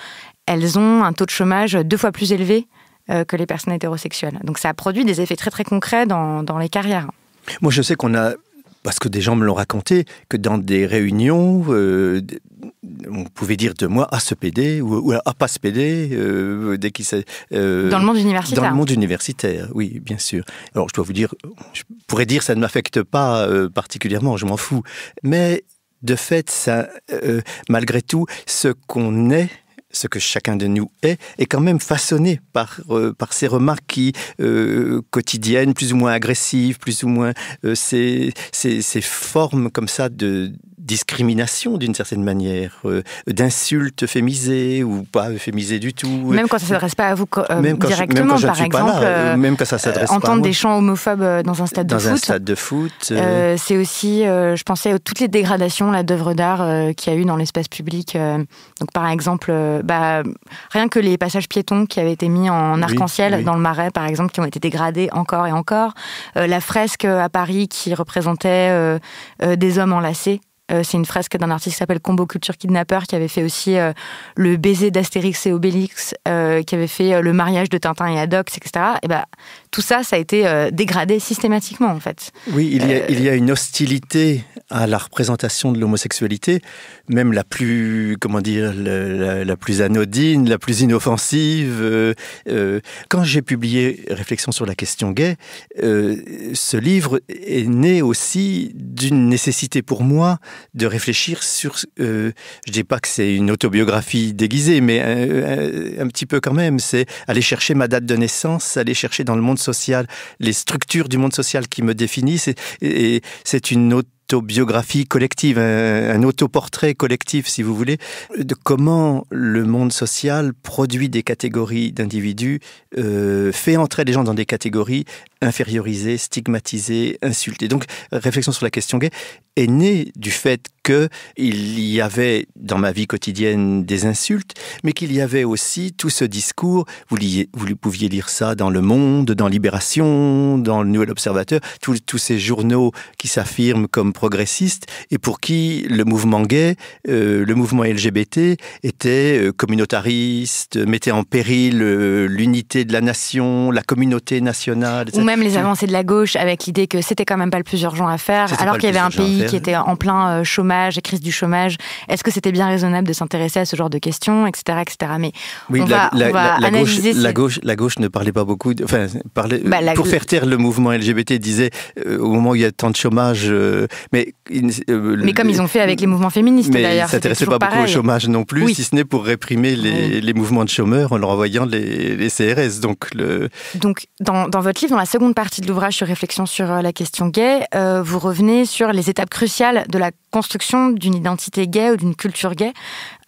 elles ont un taux de chômage deux fois plus élevé que les personnes hétérosexuelles. Donc ça a produit des effets très très concrets dans, dans les carrières. Moi, je sais qu'on a parce que des gens me l'ont raconté, que dans des réunions, euh, on pouvait dire de moi à ah, ce PD ou, à ah, pas se PD euh, dès qu'il euh, dans le monde universitaire. Dans le monde universitaire, oui, bien sûr. Alors je dois vous dire, je pourrais dire ça ne m'affecte pas particulièrement, je m'en fous, mais de fait, ça, malgré tout, ce qu'on est ce que chacun de nous est, est quand même façonné par, euh, par ces remarques qui, euh, quotidiennes, plus ou moins agressives, plus ou moins euh, ces, ces, formes comme ça de, discrimination d'une certaine manière, euh, d'insultes euphémisées ou pas euphémisées du tout. Même quand ça ne s'adresse pas à vous euh, même directement, par exemple. Euh, même quand ça s'adresse Entendre pas à des chants homophobes dans un stade de foot. un stade de foot. c'est aussi, je pensais à toutes les dégradations d'œuvres d'art qu'il y a eu dans l'espace public. donc par exemple, bah, rien que les passages piétons qui avaient été mis en arc-en-ciel dans le marais, par exemple, qui ont été dégradés encore et encore. la fresque à Paris qui représentait des hommes enlacés euh, c'est une fresque d'un artiste qui s'appelle Combo Culture Kidnapper, qui avait fait aussi euh, le baiser d'Astérix et Obélix, euh, qui avait fait le mariage de Tintin et Adox, etc. Et bah, tout ça, ça a été dégradé systématiquement, en fait. Oui, il y a, une hostilité à la représentation de l'homosexualité, même la plus, comment dire, la, plus anodine, la plus inoffensive. quand j'ai publié Réflexions sur la question gay, ce livre est né aussi d'une nécessité pour moi de réfléchir sur, euh, je dis pas que c'est une autobiographie déguisée, mais euh, euh, un, petit peu quand même, c'est aller chercher ma date de naissance, aller chercher dans le monde social les structures du monde social qui me définissent, et, c'est une autre autobiographie collective, un, autoportrait collectif, si vous voulez, de comment le monde social produit des catégories d'individus, euh, fait entrer les gens dans des catégories infériorisées, stigmatisées, insultées. Donc, réflexion sur la question gay est née du fait qu'il y avait dans ma vie quotidienne des insultes, mais qu'il y avait aussi tout ce discours, vous, pouviez lire ça dans Le Monde, dans Libération, dans Le Nouvel Observateur, tous ces journaux qui s'affirment comme progressistes et pour qui le mouvement gay, euh, le mouvement LGBT était euh, communautariste, mettait en péril euh, l'unité de la nation, la communauté nationale. Ou même les avancées de la gauche avec l'idée que c'était quand même pas le plus urgent à faire, alors qu'il y avait un pays qui était en plein chômage chômage et crise du chômage, est-ce que c'était bien raisonnable de s'intéresser à ce genre de questions, etc. etc. Mais on la, va, la, la, gauche, la, gauche, ne parlait pas beaucoup, enfin, bah, pour faire taire le mouvement LGBT, disait euh, au moment où il y a tant de chômage, euh, mais... Euh, mais comme ils ont fait avec les mouvements féministes, d'ailleurs. Ils ne s'intéressaient pas beaucoup au chômage non plus, si ce n'est pour réprimer les, mouvements de chômeurs en leur envoyant les, les CRS. Donc, le... donc dans, dans, votre livre, dans la seconde partie de l'ouvrage sur réflexion sur la question gay, vous revenez sur les étapes cruciales de la construction d'une identité gay ou d'une culture gay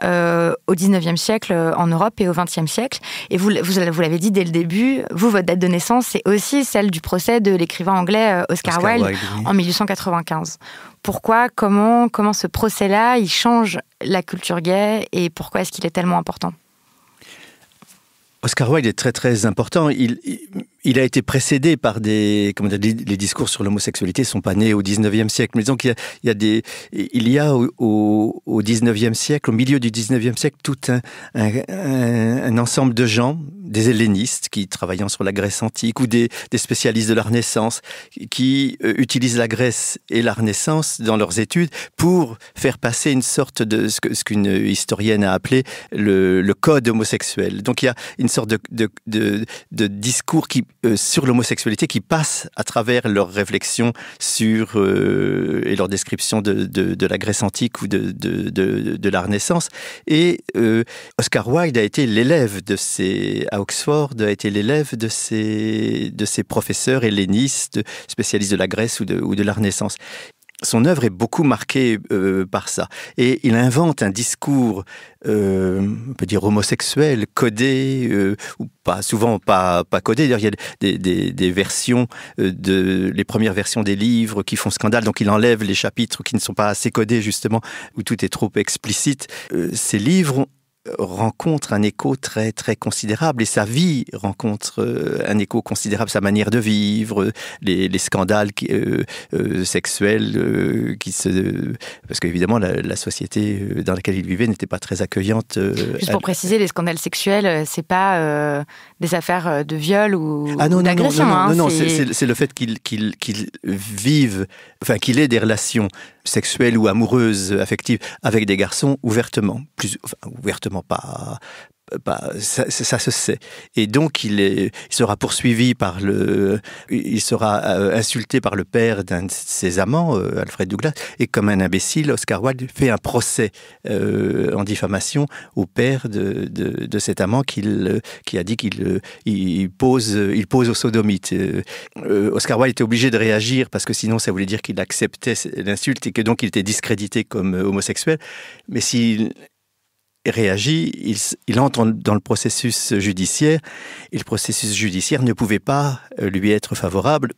euh, au 19e siècle euh, en Europe et au 20e siècle. Et vous, vous, l'avez dit dès le début, vous, votre date de naissance, c'est aussi celle du procès de l'écrivain anglais euh, Oscar, Wilde, en 1895. Pourquoi, comment, comment ce procès-là, il change la culture gay et pourquoi est-ce qu'il est tellement important Oscar Wilde est très très important. Il, il, il a été précédé par des, comment les discours sur l'homosexualité sont pas nés au 19e siècle, mais donc il y a des, il y a au, au 19e siècle, au milieu du 19e siècle, tout un, ensemble de gens, des hellénistes qui travaillant sur la Grèce antique ou des, spécialistes de la Renaissance qui euh, utilisent la Grèce et la Renaissance dans leurs études pour faire passer une sorte de ce, ce qu'une historienne a appelé le, code homosexuel. Donc il y a une sorte de, de discours qui euh, sur l'homosexualité qui passe à travers leurs réflexions sur euh, et leur description de, de, de, la Grèce antique ou de, de la Renaissance. Et euh, Oscar Wilde a été l'élève de ces à Oxford a été l'élève de ces de ses professeurs hellénistes spécialistes de la Grèce ou de, ou de la Renaissance son œuvre est beaucoup marquée euh, par ça. Et il invente un discours, euh, on peut dire homosexuel, codé, euh, ou pas, souvent pas, codé. il y a des, versions, de, les premières versions des livres qui font scandale, donc il enlève les chapitres qui ne sont pas assez codés, justement, où tout est trop explicite. ces livres ont rencontre un écho très très considérable et sa vie rencontre euh, un écho considérable, sa manière de vivre, les, scandales euh, euh, sexuels qui se parce qu'évidemment la, société dans laquelle il vivait n'était pas très accueillante. Juste pour préciser, les scandales sexuels, c'est pas des affaires de viol ou, ah d'agression. Non non, hein, c'est le fait qu'il qu'il vive, enfin qu'il ait des relations sexuelle ou amoureuse, affective, avec des garçons ouvertement, plus ouvertement pas bah, ça, se sait. Et donc, il, sera poursuivi par le. Il sera euh, insulté par le père d'un de ses amants, euh, Alfred Douglas, et comme un imbécile, Oscar Wilde fait un procès euh, en diffamation au père de, cet amant qui a dit qu'il pose, il pose au sodomite. Oscar Wilde était obligé de réagir parce que sinon, ça voulait dire qu'il acceptait l'insulte et que donc il était discrédité comme homosexuel. Mais si réagit, il, entre dans le processus judiciaire, et le processus judiciaire ne pouvait pas euh, lui être favorable.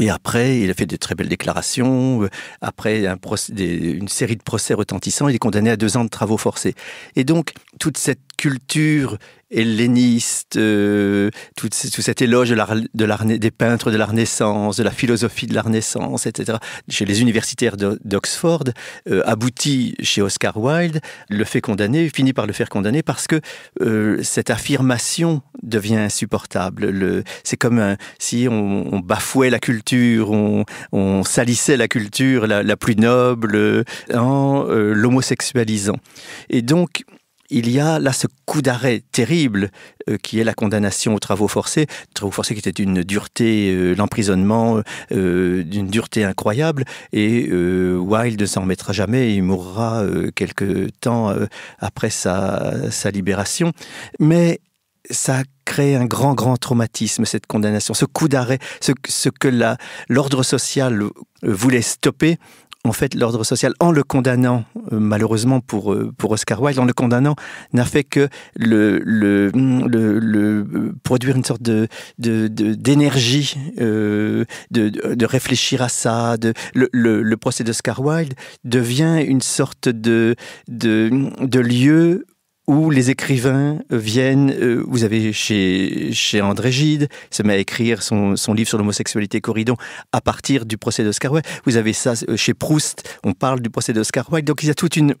Et après, il a fait de très belles déclarations. Euh, après une série de procès retentissants, il est condamné à deux ans de travaux forcés. Et donc, toute cette culture helléniste, euh, tout, cet éloge de des peintres de la Renaissance, de la philosophie de la Renaissance, etc., chez les universitaires d'Oxford, euh, aboutit chez Oscar Wilde, le fait condamner, finit par le faire condamner parce que euh, cette affirmation devient insupportable. C'est comme si on, bafouait la culture, on, salissait la culture la, la plus noble en l'homosexualisant. Et donc, il y a là ce coup d'arrêt terrible euh, qui est la condamnation aux travaux forcés, travaux forcés qui était une dureté, euh, l'emprisonnement euh, d'une dureté incroyable, et Wilde ne s'en remettra jamais, il mourra quelque temps après sa, libération. Mais ça crée un grand, grand traumatisme, cette condamnation, ce coup d'arrêt, ce, ce, que l'ordre social voulait stopper, en fait, l'ordre social, en le condamnant, euh, malheureusement pour, euh, pour Oscar Wilde, en le condamnant, n'a fait que le, le, le, produire une sorte de, d'énergie, euh, de, de, de, réfléchir à ça. De, le, procès d'Oscar Wilde devient une sorte de, de, lieu où les écrivains viennent, euh, vous avez chez, chez André Gide, se met à écrire son, son livre sur l'homosexualité Corridon à partir du procès d'Oscar Wilde, vous avez ça euh, chez Proust, on parle du procès d'Oscar Wilde, donc il y a toute une,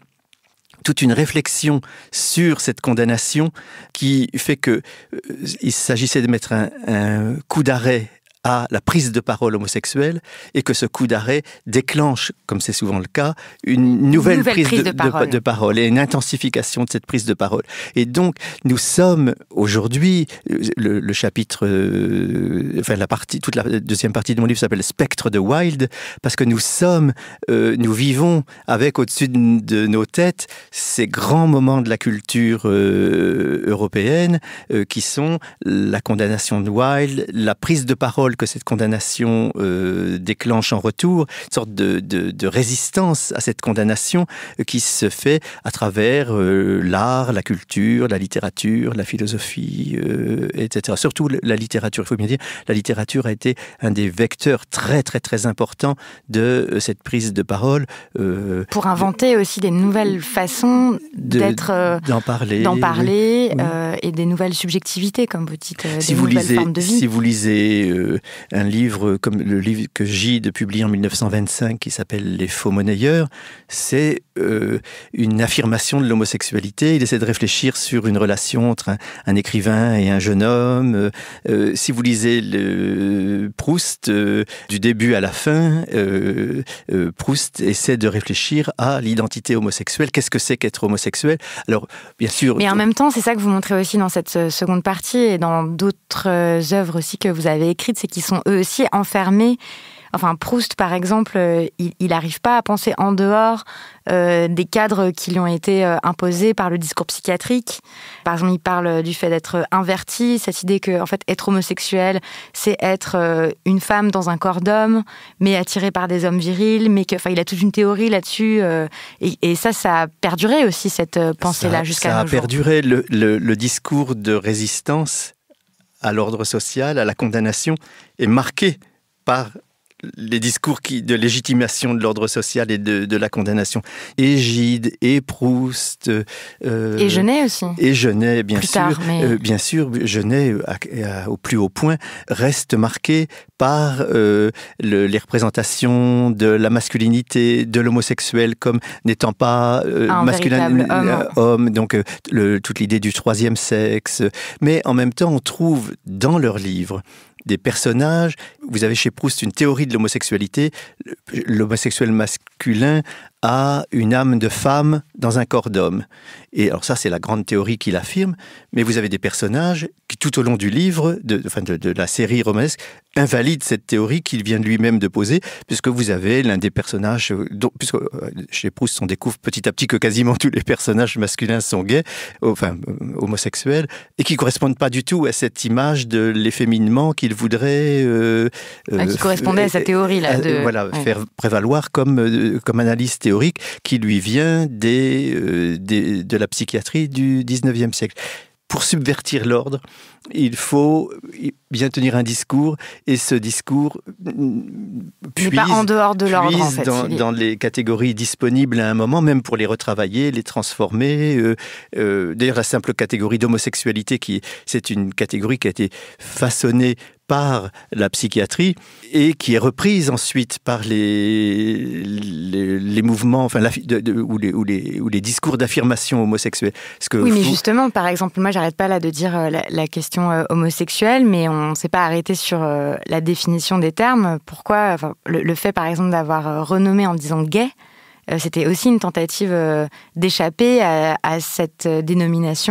toute une réflexion sur cette condamnation qui fait que euh, il s'agissait de mettre un coup d'arrêt à la prise de parole homosexuelle et que ce coup d'arrêt déclenche, comme c'est souvent le cas, une nouvelle, prise, de, parole. et une intensification de cette prise de parole. Et donc, nous sommes aujourd'hui, euh, le, chapitre, euh, enfin la partie, toute la deuxième partie de mon livre s'appelle Spectre de Wilde, parce que nous sommes, euh, nous vivons avec au-dessus de, nos têtes ces grands moments de la culture européenne qui sont la condamnation de Wilde, la prise de parole que cette condamnation euh, déclenche en retour, une sorte de, de, résistance à cette condamnation euh, qui se fait à travers euh, l'art, la culture, la littérature, la philosophie, etc. Surtout la littérature, il faut bien dire, la littérature a été un des vecteurs très très très importants de cette prise de parole. Pour inventer aussi des nouvelles façons d'être... d'en parler. D'en parler et des nouvelles subjectivités, comme vous dites, si des vous lisez, formes de vie. Si vous lisez un livre comme le livre que Gide publie en 1925 qui s'appelle Les faux monnayeurs, c'est euh, une affirmation de l'homosexualité. Il essaie de réfléchir sur une relation entre un, écrivain et un jeune homme. Euh, si vous lisez le Proust euh, du début à la fin, Proust essaie de réfléchir à l'identité homosexuelle. Qu'est-ce que c'est qu'être homosexuel Alors, bien sûr. Mais en même temps, c'est ça que vous montrez aussi dans cette seconde partie et dans d'autres œuvres aussi que vous avez écrites, qui sont eux aussi enfermés. Enfin, Proust, par exemple, euh, il n'arrive pas à penser en dehors euh, des cadres qui lui ont été euh, imposés par le discours psychiatrique. Par exemple, il parle du fait d'être inverti, cette idée que, en fait, être homosexuel, c'est être une femme dans un corps d'homme, mais attiré par des hommes virils, mais que, enfin, il a toute une théorie là-dessus. Et, ça, ça a perduré aussi, cette pensée-là, jusqu'à aujourd'hui. ça a perduré. le discours de résistance à l'ordre social, à la condamnation, est marqué par les discours qui, de légitimation de l'ordre social et de, la condamnation. Égide et Proust. Euh, et Genet aussi. Et Genet, bien sûr. Euh, bien sûr, Genet, euh, au plus haut point, reste marqué par les représentations de la masculinité, de l'homosexuel comme n'étant pas ah, masculin hein. homme. donc toute l'idée du troisième sexe. Mais en même temps, on trouve dans leurs livres des personnages. Vous avez chez Proust une théorie de l'homosexualité. L'homosexuel masculin à une âme de femme dans un corps d'homme. Et alors ça, c'est la grande théorie qu'il affirme. mais vous avez des personnages qui, tout au long du livre, de, la série romanesque, invalident cette théorie qu'il vient lui-même de poser, puisque vous avez l'un des personnages, euh, puisque euh, chez Proust, on découvre petit à petit que quasiment tous les personnages masculins sont gays, enfin euh, homosexuels, et qui correspondent pas du tout à cette image de l'efféminement qu'il voudrait... Ah, qui correspondait à sa théorie, là. De... voilà, faire prévaloir comme, comme analyse théorique théorique qui lui vient euh, des, de la psychiatrie du 19e siècle. Pour subvertir l'ordre, il faut bien tenir un discours et ce discours puise, mm, pas en dehors de l'ordre en fait, dans, les catégories disponibles à un moment, même pour les retravailler, les transformer. Euh, euh, d'ailleurs, la simple catégorie d'homosexualité, qui c'est une catégorie qui a été façonnée par la psychiatrie et qui est reprise ensuite par les, les, mouvements enfin, ou, les, ou, les, discours d'affirmation homosexuelle. ce que oui, mais justement, par exemple, moi, j'arrête pas là de dire euh, la, question euh, homosexuelle, mais on ne s'est pas arrêté sur euh, la définition des termes. Pourquoi le, fait, par exemple, d'avoir renommé en disant gay euh, c'était aussi une tentative euh, d'échapper à, cette euh, dénomination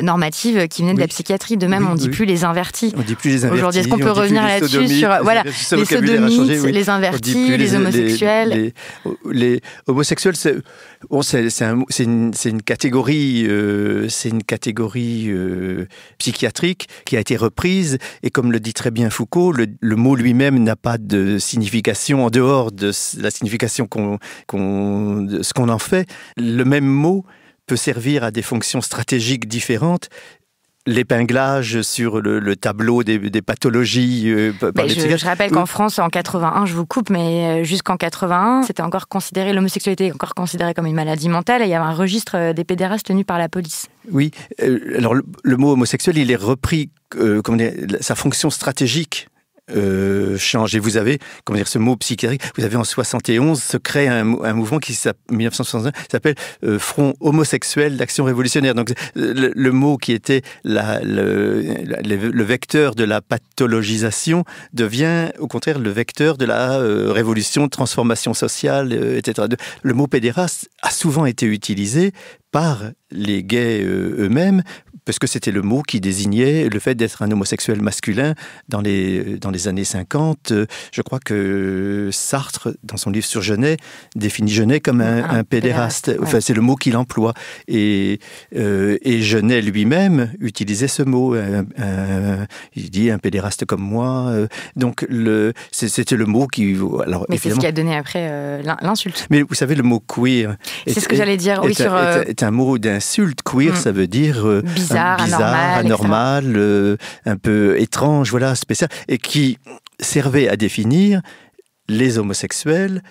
normative qui venait de la psychiatrie. De même, on ne dit plus les invertis. On dit plus les invertis. Aujourd'hui, est-ce qu'on peut revenir là-dessus sur voilà les sodomites, les invertis, les, homosexuels Les, homosexuels, c'est une, catégorie, c'est une catégorie psychiatrique qui a été reprise. Et comme le dit très bien Foucault, le, mot lui-même n'a pas de signification en dehors de la signification qu'on ce qu'on en fait. Le même mot peut servir à des fonctions stratégiques différentes l'épinglage sur le, tableau des, pathologies euh, je, rappelle qu'en France, en 81, je vous coupe, mais euh, jusqu'en 81, c'était encore considéré, l'homosexualité encore considérée comme une maladie mentale et il y avait un registre euh, des pédérastes tenu par la police. Oui, alors le, mot homosexuel, il est repris, comme sa fonction stratégique euh, vous avez, comment dire, ce mot psychiatrique, vous avez en 71 se crée un, mouvement qui s'appelle euh, Front homosexuel d'action révolutionnaire. Donc le, mot qui était le, vecteur de la pathologisation devient au contraire le vecteur de la euh, révolution, révolution, transformation sociale, euh, etc. Le mot pédéraste a souvent été utilisé par les gays eux-mêmes parce que c'était le mot qui désignait le fait d'être un homosexuel masculin dans les, dans les années 50. Je crois que Sartre, dans son livre sur Genet, définit Genet comme un, ah, pédéraste. Enfin, c'est le mot qu'il emploie. Et, euh, et Genet lui-même utilisait ce mot. il dit un pédéraste comme moi. Euh, donc, c'était le mot qui. Alors, Mais c'est ce qui a donné après euh, l'insulte. Mais vous savez, le mot queer. C'est ce que j'allais dire. un mot d'insulte. Queer, mm. ça veut dire bizarre, anormal, euh, un peu étrange, voilà, spécial, et qui servait à définir les homosexuels,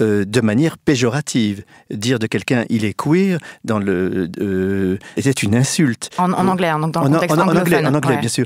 euh, de manière péjorative. Dire de quelqu'un il est queer dans le, euh, était une insulte. En, anglais, donc dans le contexte anglais, bien sûr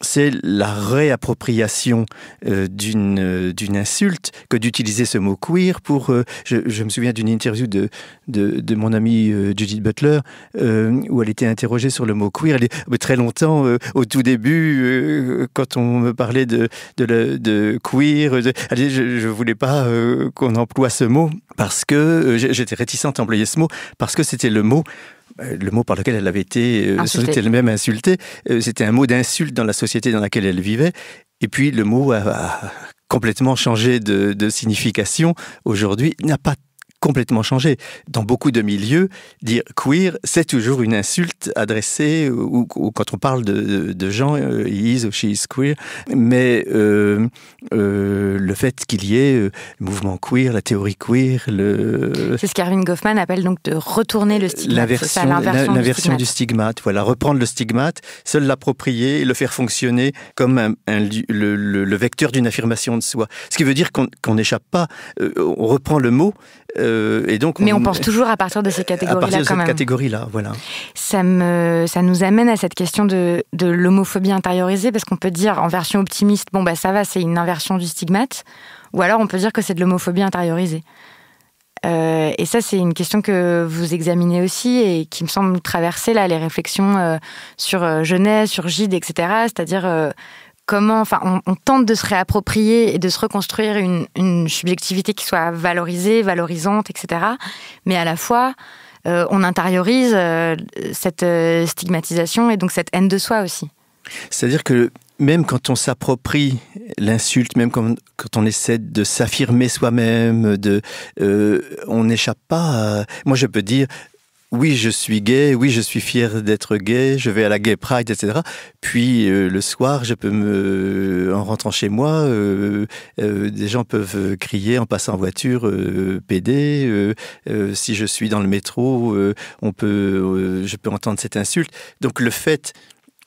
c'est la réappropriation euh, euh, d'une insulte que d'utiliser ce mot queer pour. Euh, je, me souviens d'une interview de, de, mon amie Judith Butler où elle était interrogée sur le mot queer. Elle très longtemps, au tout début, quand on me parlait de de, queer, dit je, ne voulais pas qu'on emploie ce mot parce que j'étais réticente à employer ce mot parce que c'était le mot euh, le mot par lequel elle avait été euh, elle-même insultée. Euh, c'était un mot d'insulte dans la société dans laquelle elle vivait. Et puis le mot a, complètement changé de, de signification aujourd'hui, n'a pas complètement changé. Dans beaucoup de milieux, dire queer, c'est toujours une insulte adressée, ou, quand on parle de, de gens, he euh, is ou she is queer, mais euh, euh, le fait qu'il y ait le mouvement queer, la théorie queer, le... C'est ce qu'Arvin Goffman appelle donc de retourner le stigmate. L'inversion, du, stigmate. voilà, reprendre le stigmate, se l'approprier, le faire fonctionner comme un, le, le, vecteur d'une affirmation de soi. Ce qui veut dire qu'on n'échappe pas, on reprend le mot, euh, donc, Mais on, pense toujours à partir de ces catégories-là. À partir de cette catégorie-là, voilà. Ça, me, ça nous amène à cette question de, l'homophobie intériorisée, parce qu'on peut dire en version optimiste, bon, bah ça va, c'est une inversion du stigmate, ou alors on peut dire que c'est de l'homophobie intériorisée. Euh, et ça, c'est une question que vous examinez aussi et qui me semble traverser là les réflexions euh, sur jeunesse, sur Gide, etc. C'est-à-dire comment, enfin, on, tente de se réapproprier et de se reconstruire une, subjectivité qui soit valorisée, valorisante, etc. Mais à la fois, euh, on intériorise euh, cette euh, stigmatisation et donc cette haine de soi aussi. C'est-à-dire que même quand on s'approprie l'insulte, même quand, on essaie de s'affirmer soi-même, de, on n'échappe pas. Moi, je peux dire, oui, je suis gay, oui, je suis fier d'être gay, je vais à la gay pride, etc. Puis euh, le soir, je peux me, en rentrant chez moi, euh, euh, des gens peuvent crier en passant en voiture, PD. si je suis dans le métro, on peut, je peux entendre cette insulte. Donc le fait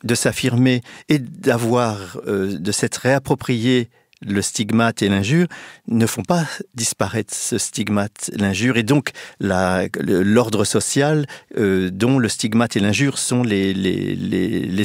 de s'affirmer et d'avoir, de s'être réapproprié le stigmate et l'injure ne font pas disparaître ce stigmate, l'injure, et donc l'ordre social euh, dont le stigmate et l'injure sont les,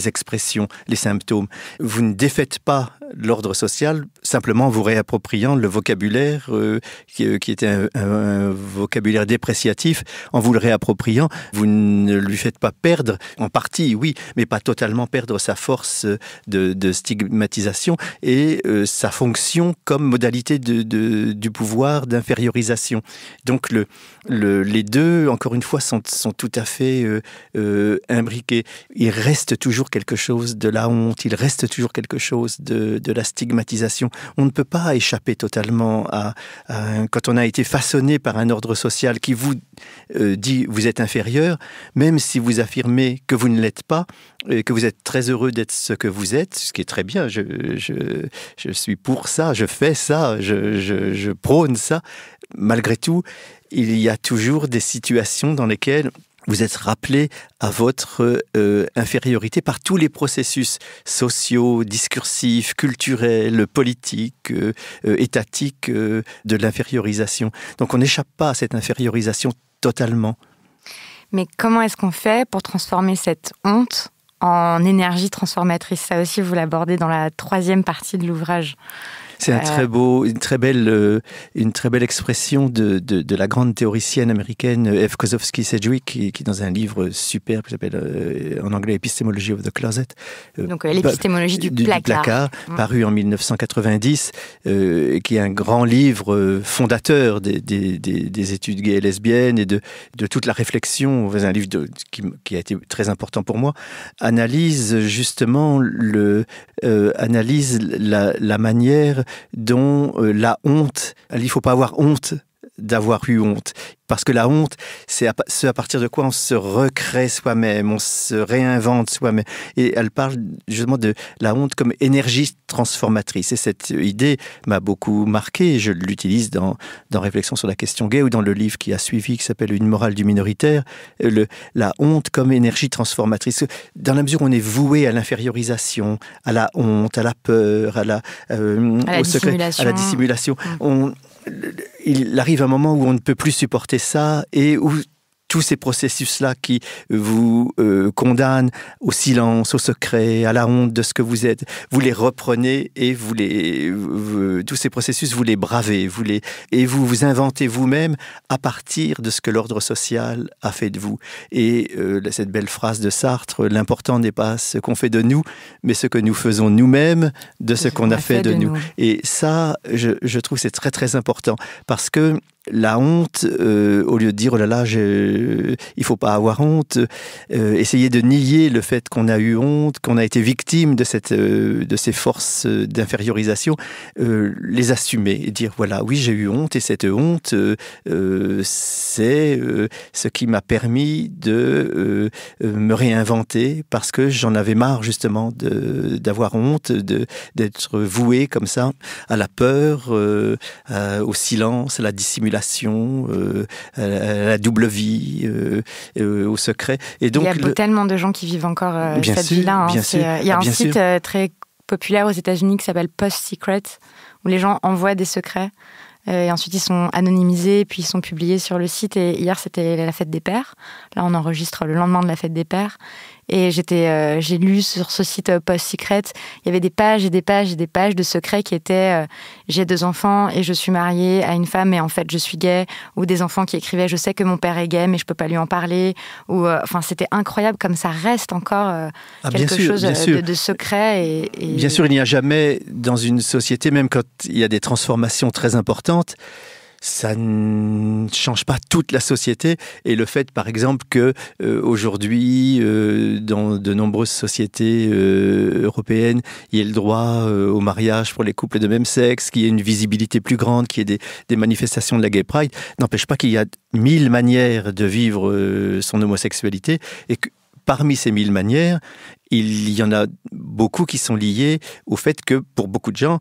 expressions, les symptômes. Vous ne défaites pas l'ordre social simplement en vous réappropriant le vocabulaire euh, euh, qui, était un, vocabulaire dépréciatif, en vous le réappropriant, vous ne lui faites pas perdre, en partie, oui, mais pas totalement perdre sa force de, stigmatisation et sa force fonction comme modalité de, du pouvoir d'infériorisation. Donc le, les deux, encore une fois, sont, tout à fait euh, euh, imbriqués. Il reste toujours quelque chose de la honte, il reste toujours quelque chose de, la stigmatisation. On ne peut pas échapper totalement à, quand on a été façonné par un ordre social qui vous euh, dit vous êtes inférieur, même si vous affirmez que vous ne l'êtes pas, et que vous êtes très heureux d'être ce que vous êtes, ce qui est très bien. Je, suis pour ça, je fais ça, je prône ça malgré tout, il y a toujours des situations dans lesquelles vous êtes rappelé à votre euh, infériorité par tous les processus sociaux, discursifs, culturels, politiques, euh, euh, étatiques de l'infériorisation. Donc on n'échappe pas à cette infériorisation totalement. Mais comment est-ce qu'on fait pour transformer cette honte en énergie transformatrice Ça aussi, vous l'abordez dans la troisième partie de l'ouvrage. C'est un euh, très beau, une très belle, euh, une très belle expression de, de, la grande théoricienne américaine euh, F. Kozowski Sedgwick, qui, dans un livre super qui s'appelle en anglais Epistemology of the Closet, donc l'épistémologie bah, du, placard, mm. paru en 1990, qui est un grand livre fondateur des, des, études gays et lesbiennes et de, de toute la réflexion. C'est un livre de, qui, a été très important pour moi. Analyse justement le, analyse la, la manière dont euh, la honte. Il ne faut pas avoir honte d'avoir eu honte. Parce que la honte, c'est à, ce à partir de quoi on se recrée soi-même, on se réinvente soi-même. Et elle parle justement de la honte comme énergie transformatrice. Et cette idée m'a beaucoup marqué. Je l'utilise dans, dans Réflexion sur la question gay ou dans le livre qui a suivi qui s'appelle Une morale du minoritaire. Euh, le, la honte comme énergie transformatrice. Dans la mesure où on est voué à l'infériorisation, à la honte, à la peur, à la, euh, la au secret, à la dissimulation, mm. on, il arrive un moment où on ne peut plus supporter ça et où tous ces processus-là qui euh, vous euh, condamnent au silence, au secret, à la honte de ce que vous êtes, vous les reprenez et vous les... tous ces processus, vous les bravez, vous les... Et vous vous inventez vous-même à partir de ce que l'ordre social a fait de vous. Et euh, cette belle phrase de Sartre, l'important n'est pas ce qu'on fait de nous, mais ce que nous faisons nous-mêmes de ce qu'on a fait, de, nous. Et ça, je, je trouve c'est très très important parce que la honte, euh, au lieu de dire oh là là, il faut pas avoir honte, euh, essayer de nier le fait qu'on a eu honte, qu'on a été victime de cette, euh, de ces forces d'infériorisation, les assumer et dire voilà, oui j'ai eu honte et cette honte c'est ce qui m'a permis de me réinventer parce que j'en avais marre justement d'avoir honte, d'être voué comme ça à la peur, au silence, à la dissimulation euh, à la double vie, euh, euh, au secret. Et donc, il y a tellement de gens qui vivent encore cette vie-là. Hein. Il y a ah, un site très populaire aux États-Unis qui s'appelle Post Secret, où les gens envoient des secrets. Et ensuite, ils sont anonymisés, puis ils sont publiés sur le site. Et hier, c'était la fête des pères. Là, on enregistre le lendemain de la fête des pères. Et j'étais, euh, j'ai lu sur ce site euh, Post Secret, il y avait des pages et des pages et des pages de secrets qui étaient euh, j'ai deux enfants et je suis mariée à une femme et en fait je suis gay ou des enfants qui écrivaient je sais que mon père est gay mais je peux pas lui en parler ou enfin c'était incroyable comme ça reste encore ah, quelque chose de, secret. Et, Bien sûr, il n'y a jamais dans une société, même quand il y a des transformations très importantes, ça ne change pas toute la société. Et le fait, par exemple, que euh, aujourd'hui, euh, dans de nombreuses sociétés euh, européennes, il y ait le droit au mariage pour les couples de même sexe, qu'il y ait une visibilité plus grande, qu'il y ait des, manifestations de la Gay Pride, n'empêche pas qu'il y a mille manières de vivre son homosexualité et que parmi ces mille manières, il y en a beaucoup qui sont liées au fait que pour beaucoup de gens,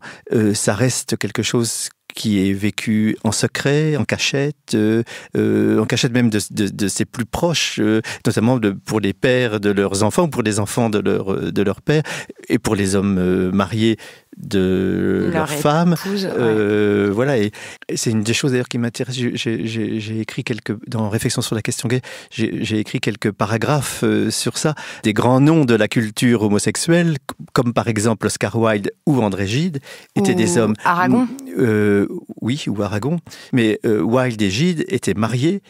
ça reste quelque chose qui est vécu en secret, en cachette, euh, euh, en cachette même de, ses plus proches, euh, notamment pour les pères de leurs enfants, pour les enfants de, leur, de leurs pères, et pour les hommes mariés, de leur, femme. Euh, voilà, et, c'est une des choses d'ailleurs qui m'intéresse. J'ai écrit quelques, dans Réflexion sur la question gay, j'ai écrit quelques paragraphes euh, sur ça, des grands noms de la culture homosexuelle, comme par exemple Oscar Wilde ou André Gide, étaient des hommes. Aragon euh, Oui, ou Aragon. Mais Wilde et Gide étaient mariés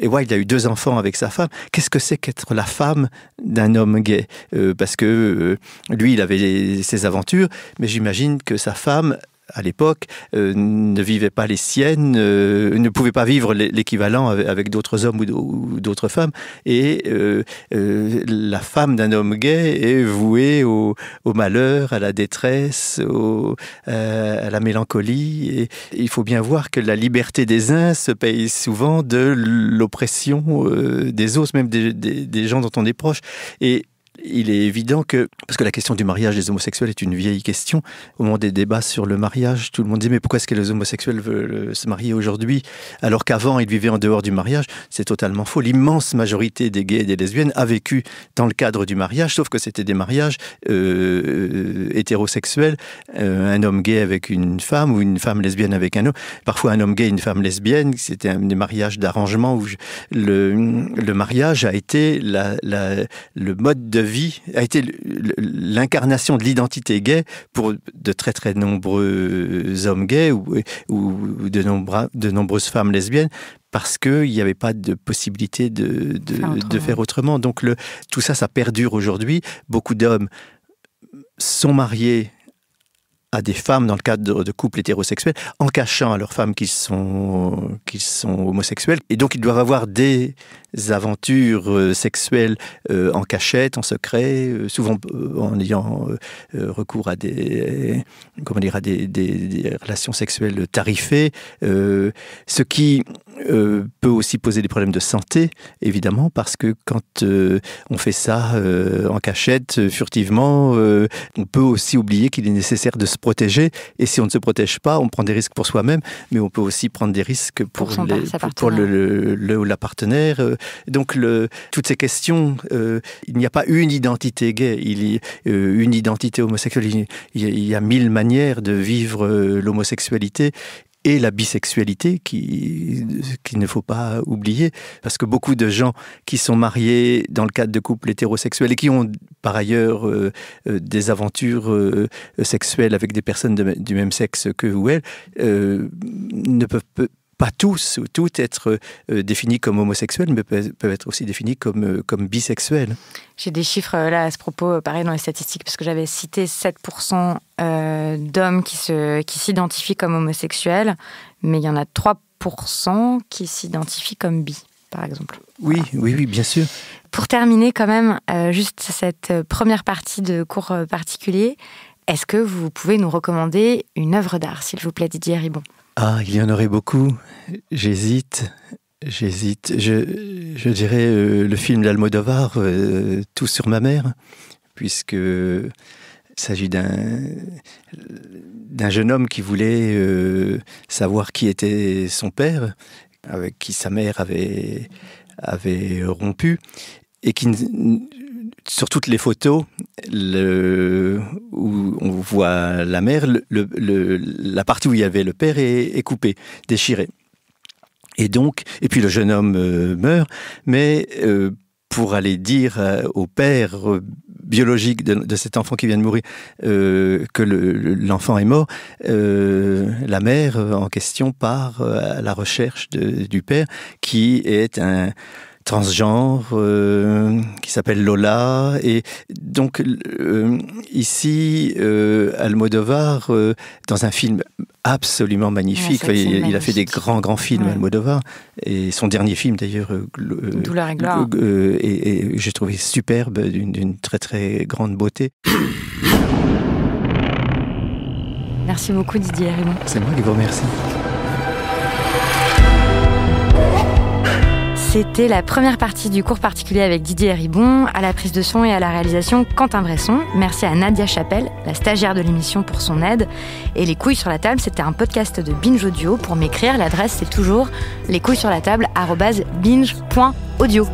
et Wilde a eu deux enfants avec sa femme. Qu'est-ce que c'est qu'être la femme d'un homme gay euh, Parce que euh, lui, il avait ses aventures, mais j'imagine que sa femme à l'époque, euh, ne vivait pas les siennes, euh, ne pouvait pas vivre l'équivalent avec, d'autres hommes ou d'autres femmes. Et euh, la femme d'un homme gay est vouée au, malheur, à la détresse, au, à la mélancolie. Et il faut bien voir que la liberté des uns se paye souvent de l'oppression des autres, même des, des gens dont on est proche. Et il est évident que, parce que la question du mariage des homosexuels est une vieille question, au moment des débats sur le mariage, tout le monde dit mais pourquoi est-ce que les homosexuels veulent euh, se marier aujourd'hui alors qu'avant ils vivaient en dehors du mariage C'est totalement faux. L'immense majorité des gays et des lesbiennes a vécu dans le cadre du mariage, sauf que c'était des mariages euh, euh, hétérosexuels, un homme gay avec une femme ou une femme lesbienne avec un homme, parfois un homme gay et une femme lesbienne, c'était des mariages d'arrangement où le, mariage a été le mode de vie, a été l'incarnation de l'identité gay pour de très très nombreux hommes gays ou, ou de, nombreuses femmes lesbiennes, parce qu'il n'y avait pas de possibilité de, faire, autrement. Donc le, tout ça, ça perdure aujourd'hui. Beaucoup d'hommes sont mariés à des femmes dans le cadre de couples hétérosexuels en cachant à leurs femmes qu'ils sont, sont homosexuels. Et donc ils doivent avoir des aventures euh, sexuelles euh, en cachette, en secret, euh, souvent en ayant recours à des, comment dire, des, des relations sexuelles tarifées, ce qui peut aussi poser des problèmes de santé, évidemment, parce que quand on fait ça en cachette, furtivement, on peut aussi oublier qu'il est nécessaire de se protéger. Et si on ne se protège pas, on prend des risques pour soi-même, mais on peut aussi prendre des risques pour, le, le, la partenaire. Euh, donc, le, toutes ces questions, euh, il n'y a pas une identité gay, il y, euh, une identité homosexuelle. Il il y a mille manières de vivre l'homosexualité et la bisexualité qui qu'il ne faut pas oublier parce que beaucoup de gens qui sont mariés dans le cadre de couples hétérosexuels et qui ont par ailleurs euh, euh, des aventures euh, sexuelles avec des personnes du même sexe que ou elles ne peuvent pas pas tous ou toutes être euh, euh, définis comme homosexuels, mais peuvent être aussi définis comme, euh, comme bisexuels. J'ai des chiffres là à ce propos, pareil dans les statistiques, parce que j'avais cité 7% d'hommes qui s'identifient qui comme homosexuels, mais il y en a 3% qui s'identifient comme bi, par exemple. Oui, oui, oui, bien sûr. Pour terminer quand même, juste cette première partie de cours particulier, est-ce que vous pouvez nous recommander une œuvre d'art, s'il vous plaît, Didier Ribon ah, il y en aurait beaucoup. J'hésite. J'hésite. Je, dirais euh, le film d'Almodovar, euh, Tout sur ma mère, puisque s'agit d'un d'un jeune homme qui voulait euh, savoir qui était son père, avec qui sa mère avait avait rompu, et qui sur toutes les photos où on voit la mère la partie où il y avait le père est, coupée, déchirée. Et donc, et puis le jeune homme euh, meurt, mais euh, pour aller dire euh, au père biologique de, cet enfant qui vient de mourir que l'enfant est mort, la mère en question part à la recherche du père qui est un, transgenre euh, qui s'appelle Lola. Et donc euh, ici, euh, Almodovar, dans un film absolument magnifique, il, a fait des grands, grands films, Almodovar, et son dernier film d'ailleurs, Douleur et gloire, et, j'ai trouvé superbe, d'une très, très grande beauté. Merci beaucoup Didier C'est moi qui vous remercie. C'était la première partie du cours particulier avec Didier Ribon, à la prise de son et à la réalisation Quentin Bresson. Merci à Nadia Chapelle, la stagiaire de l'émission, pour son aide. Et Les couilles sur la table, c'était un podcast de Binge Audio. Pour m'écrire, l'adresse c'est toujours sur la lescouillessurlatable.binge.audio.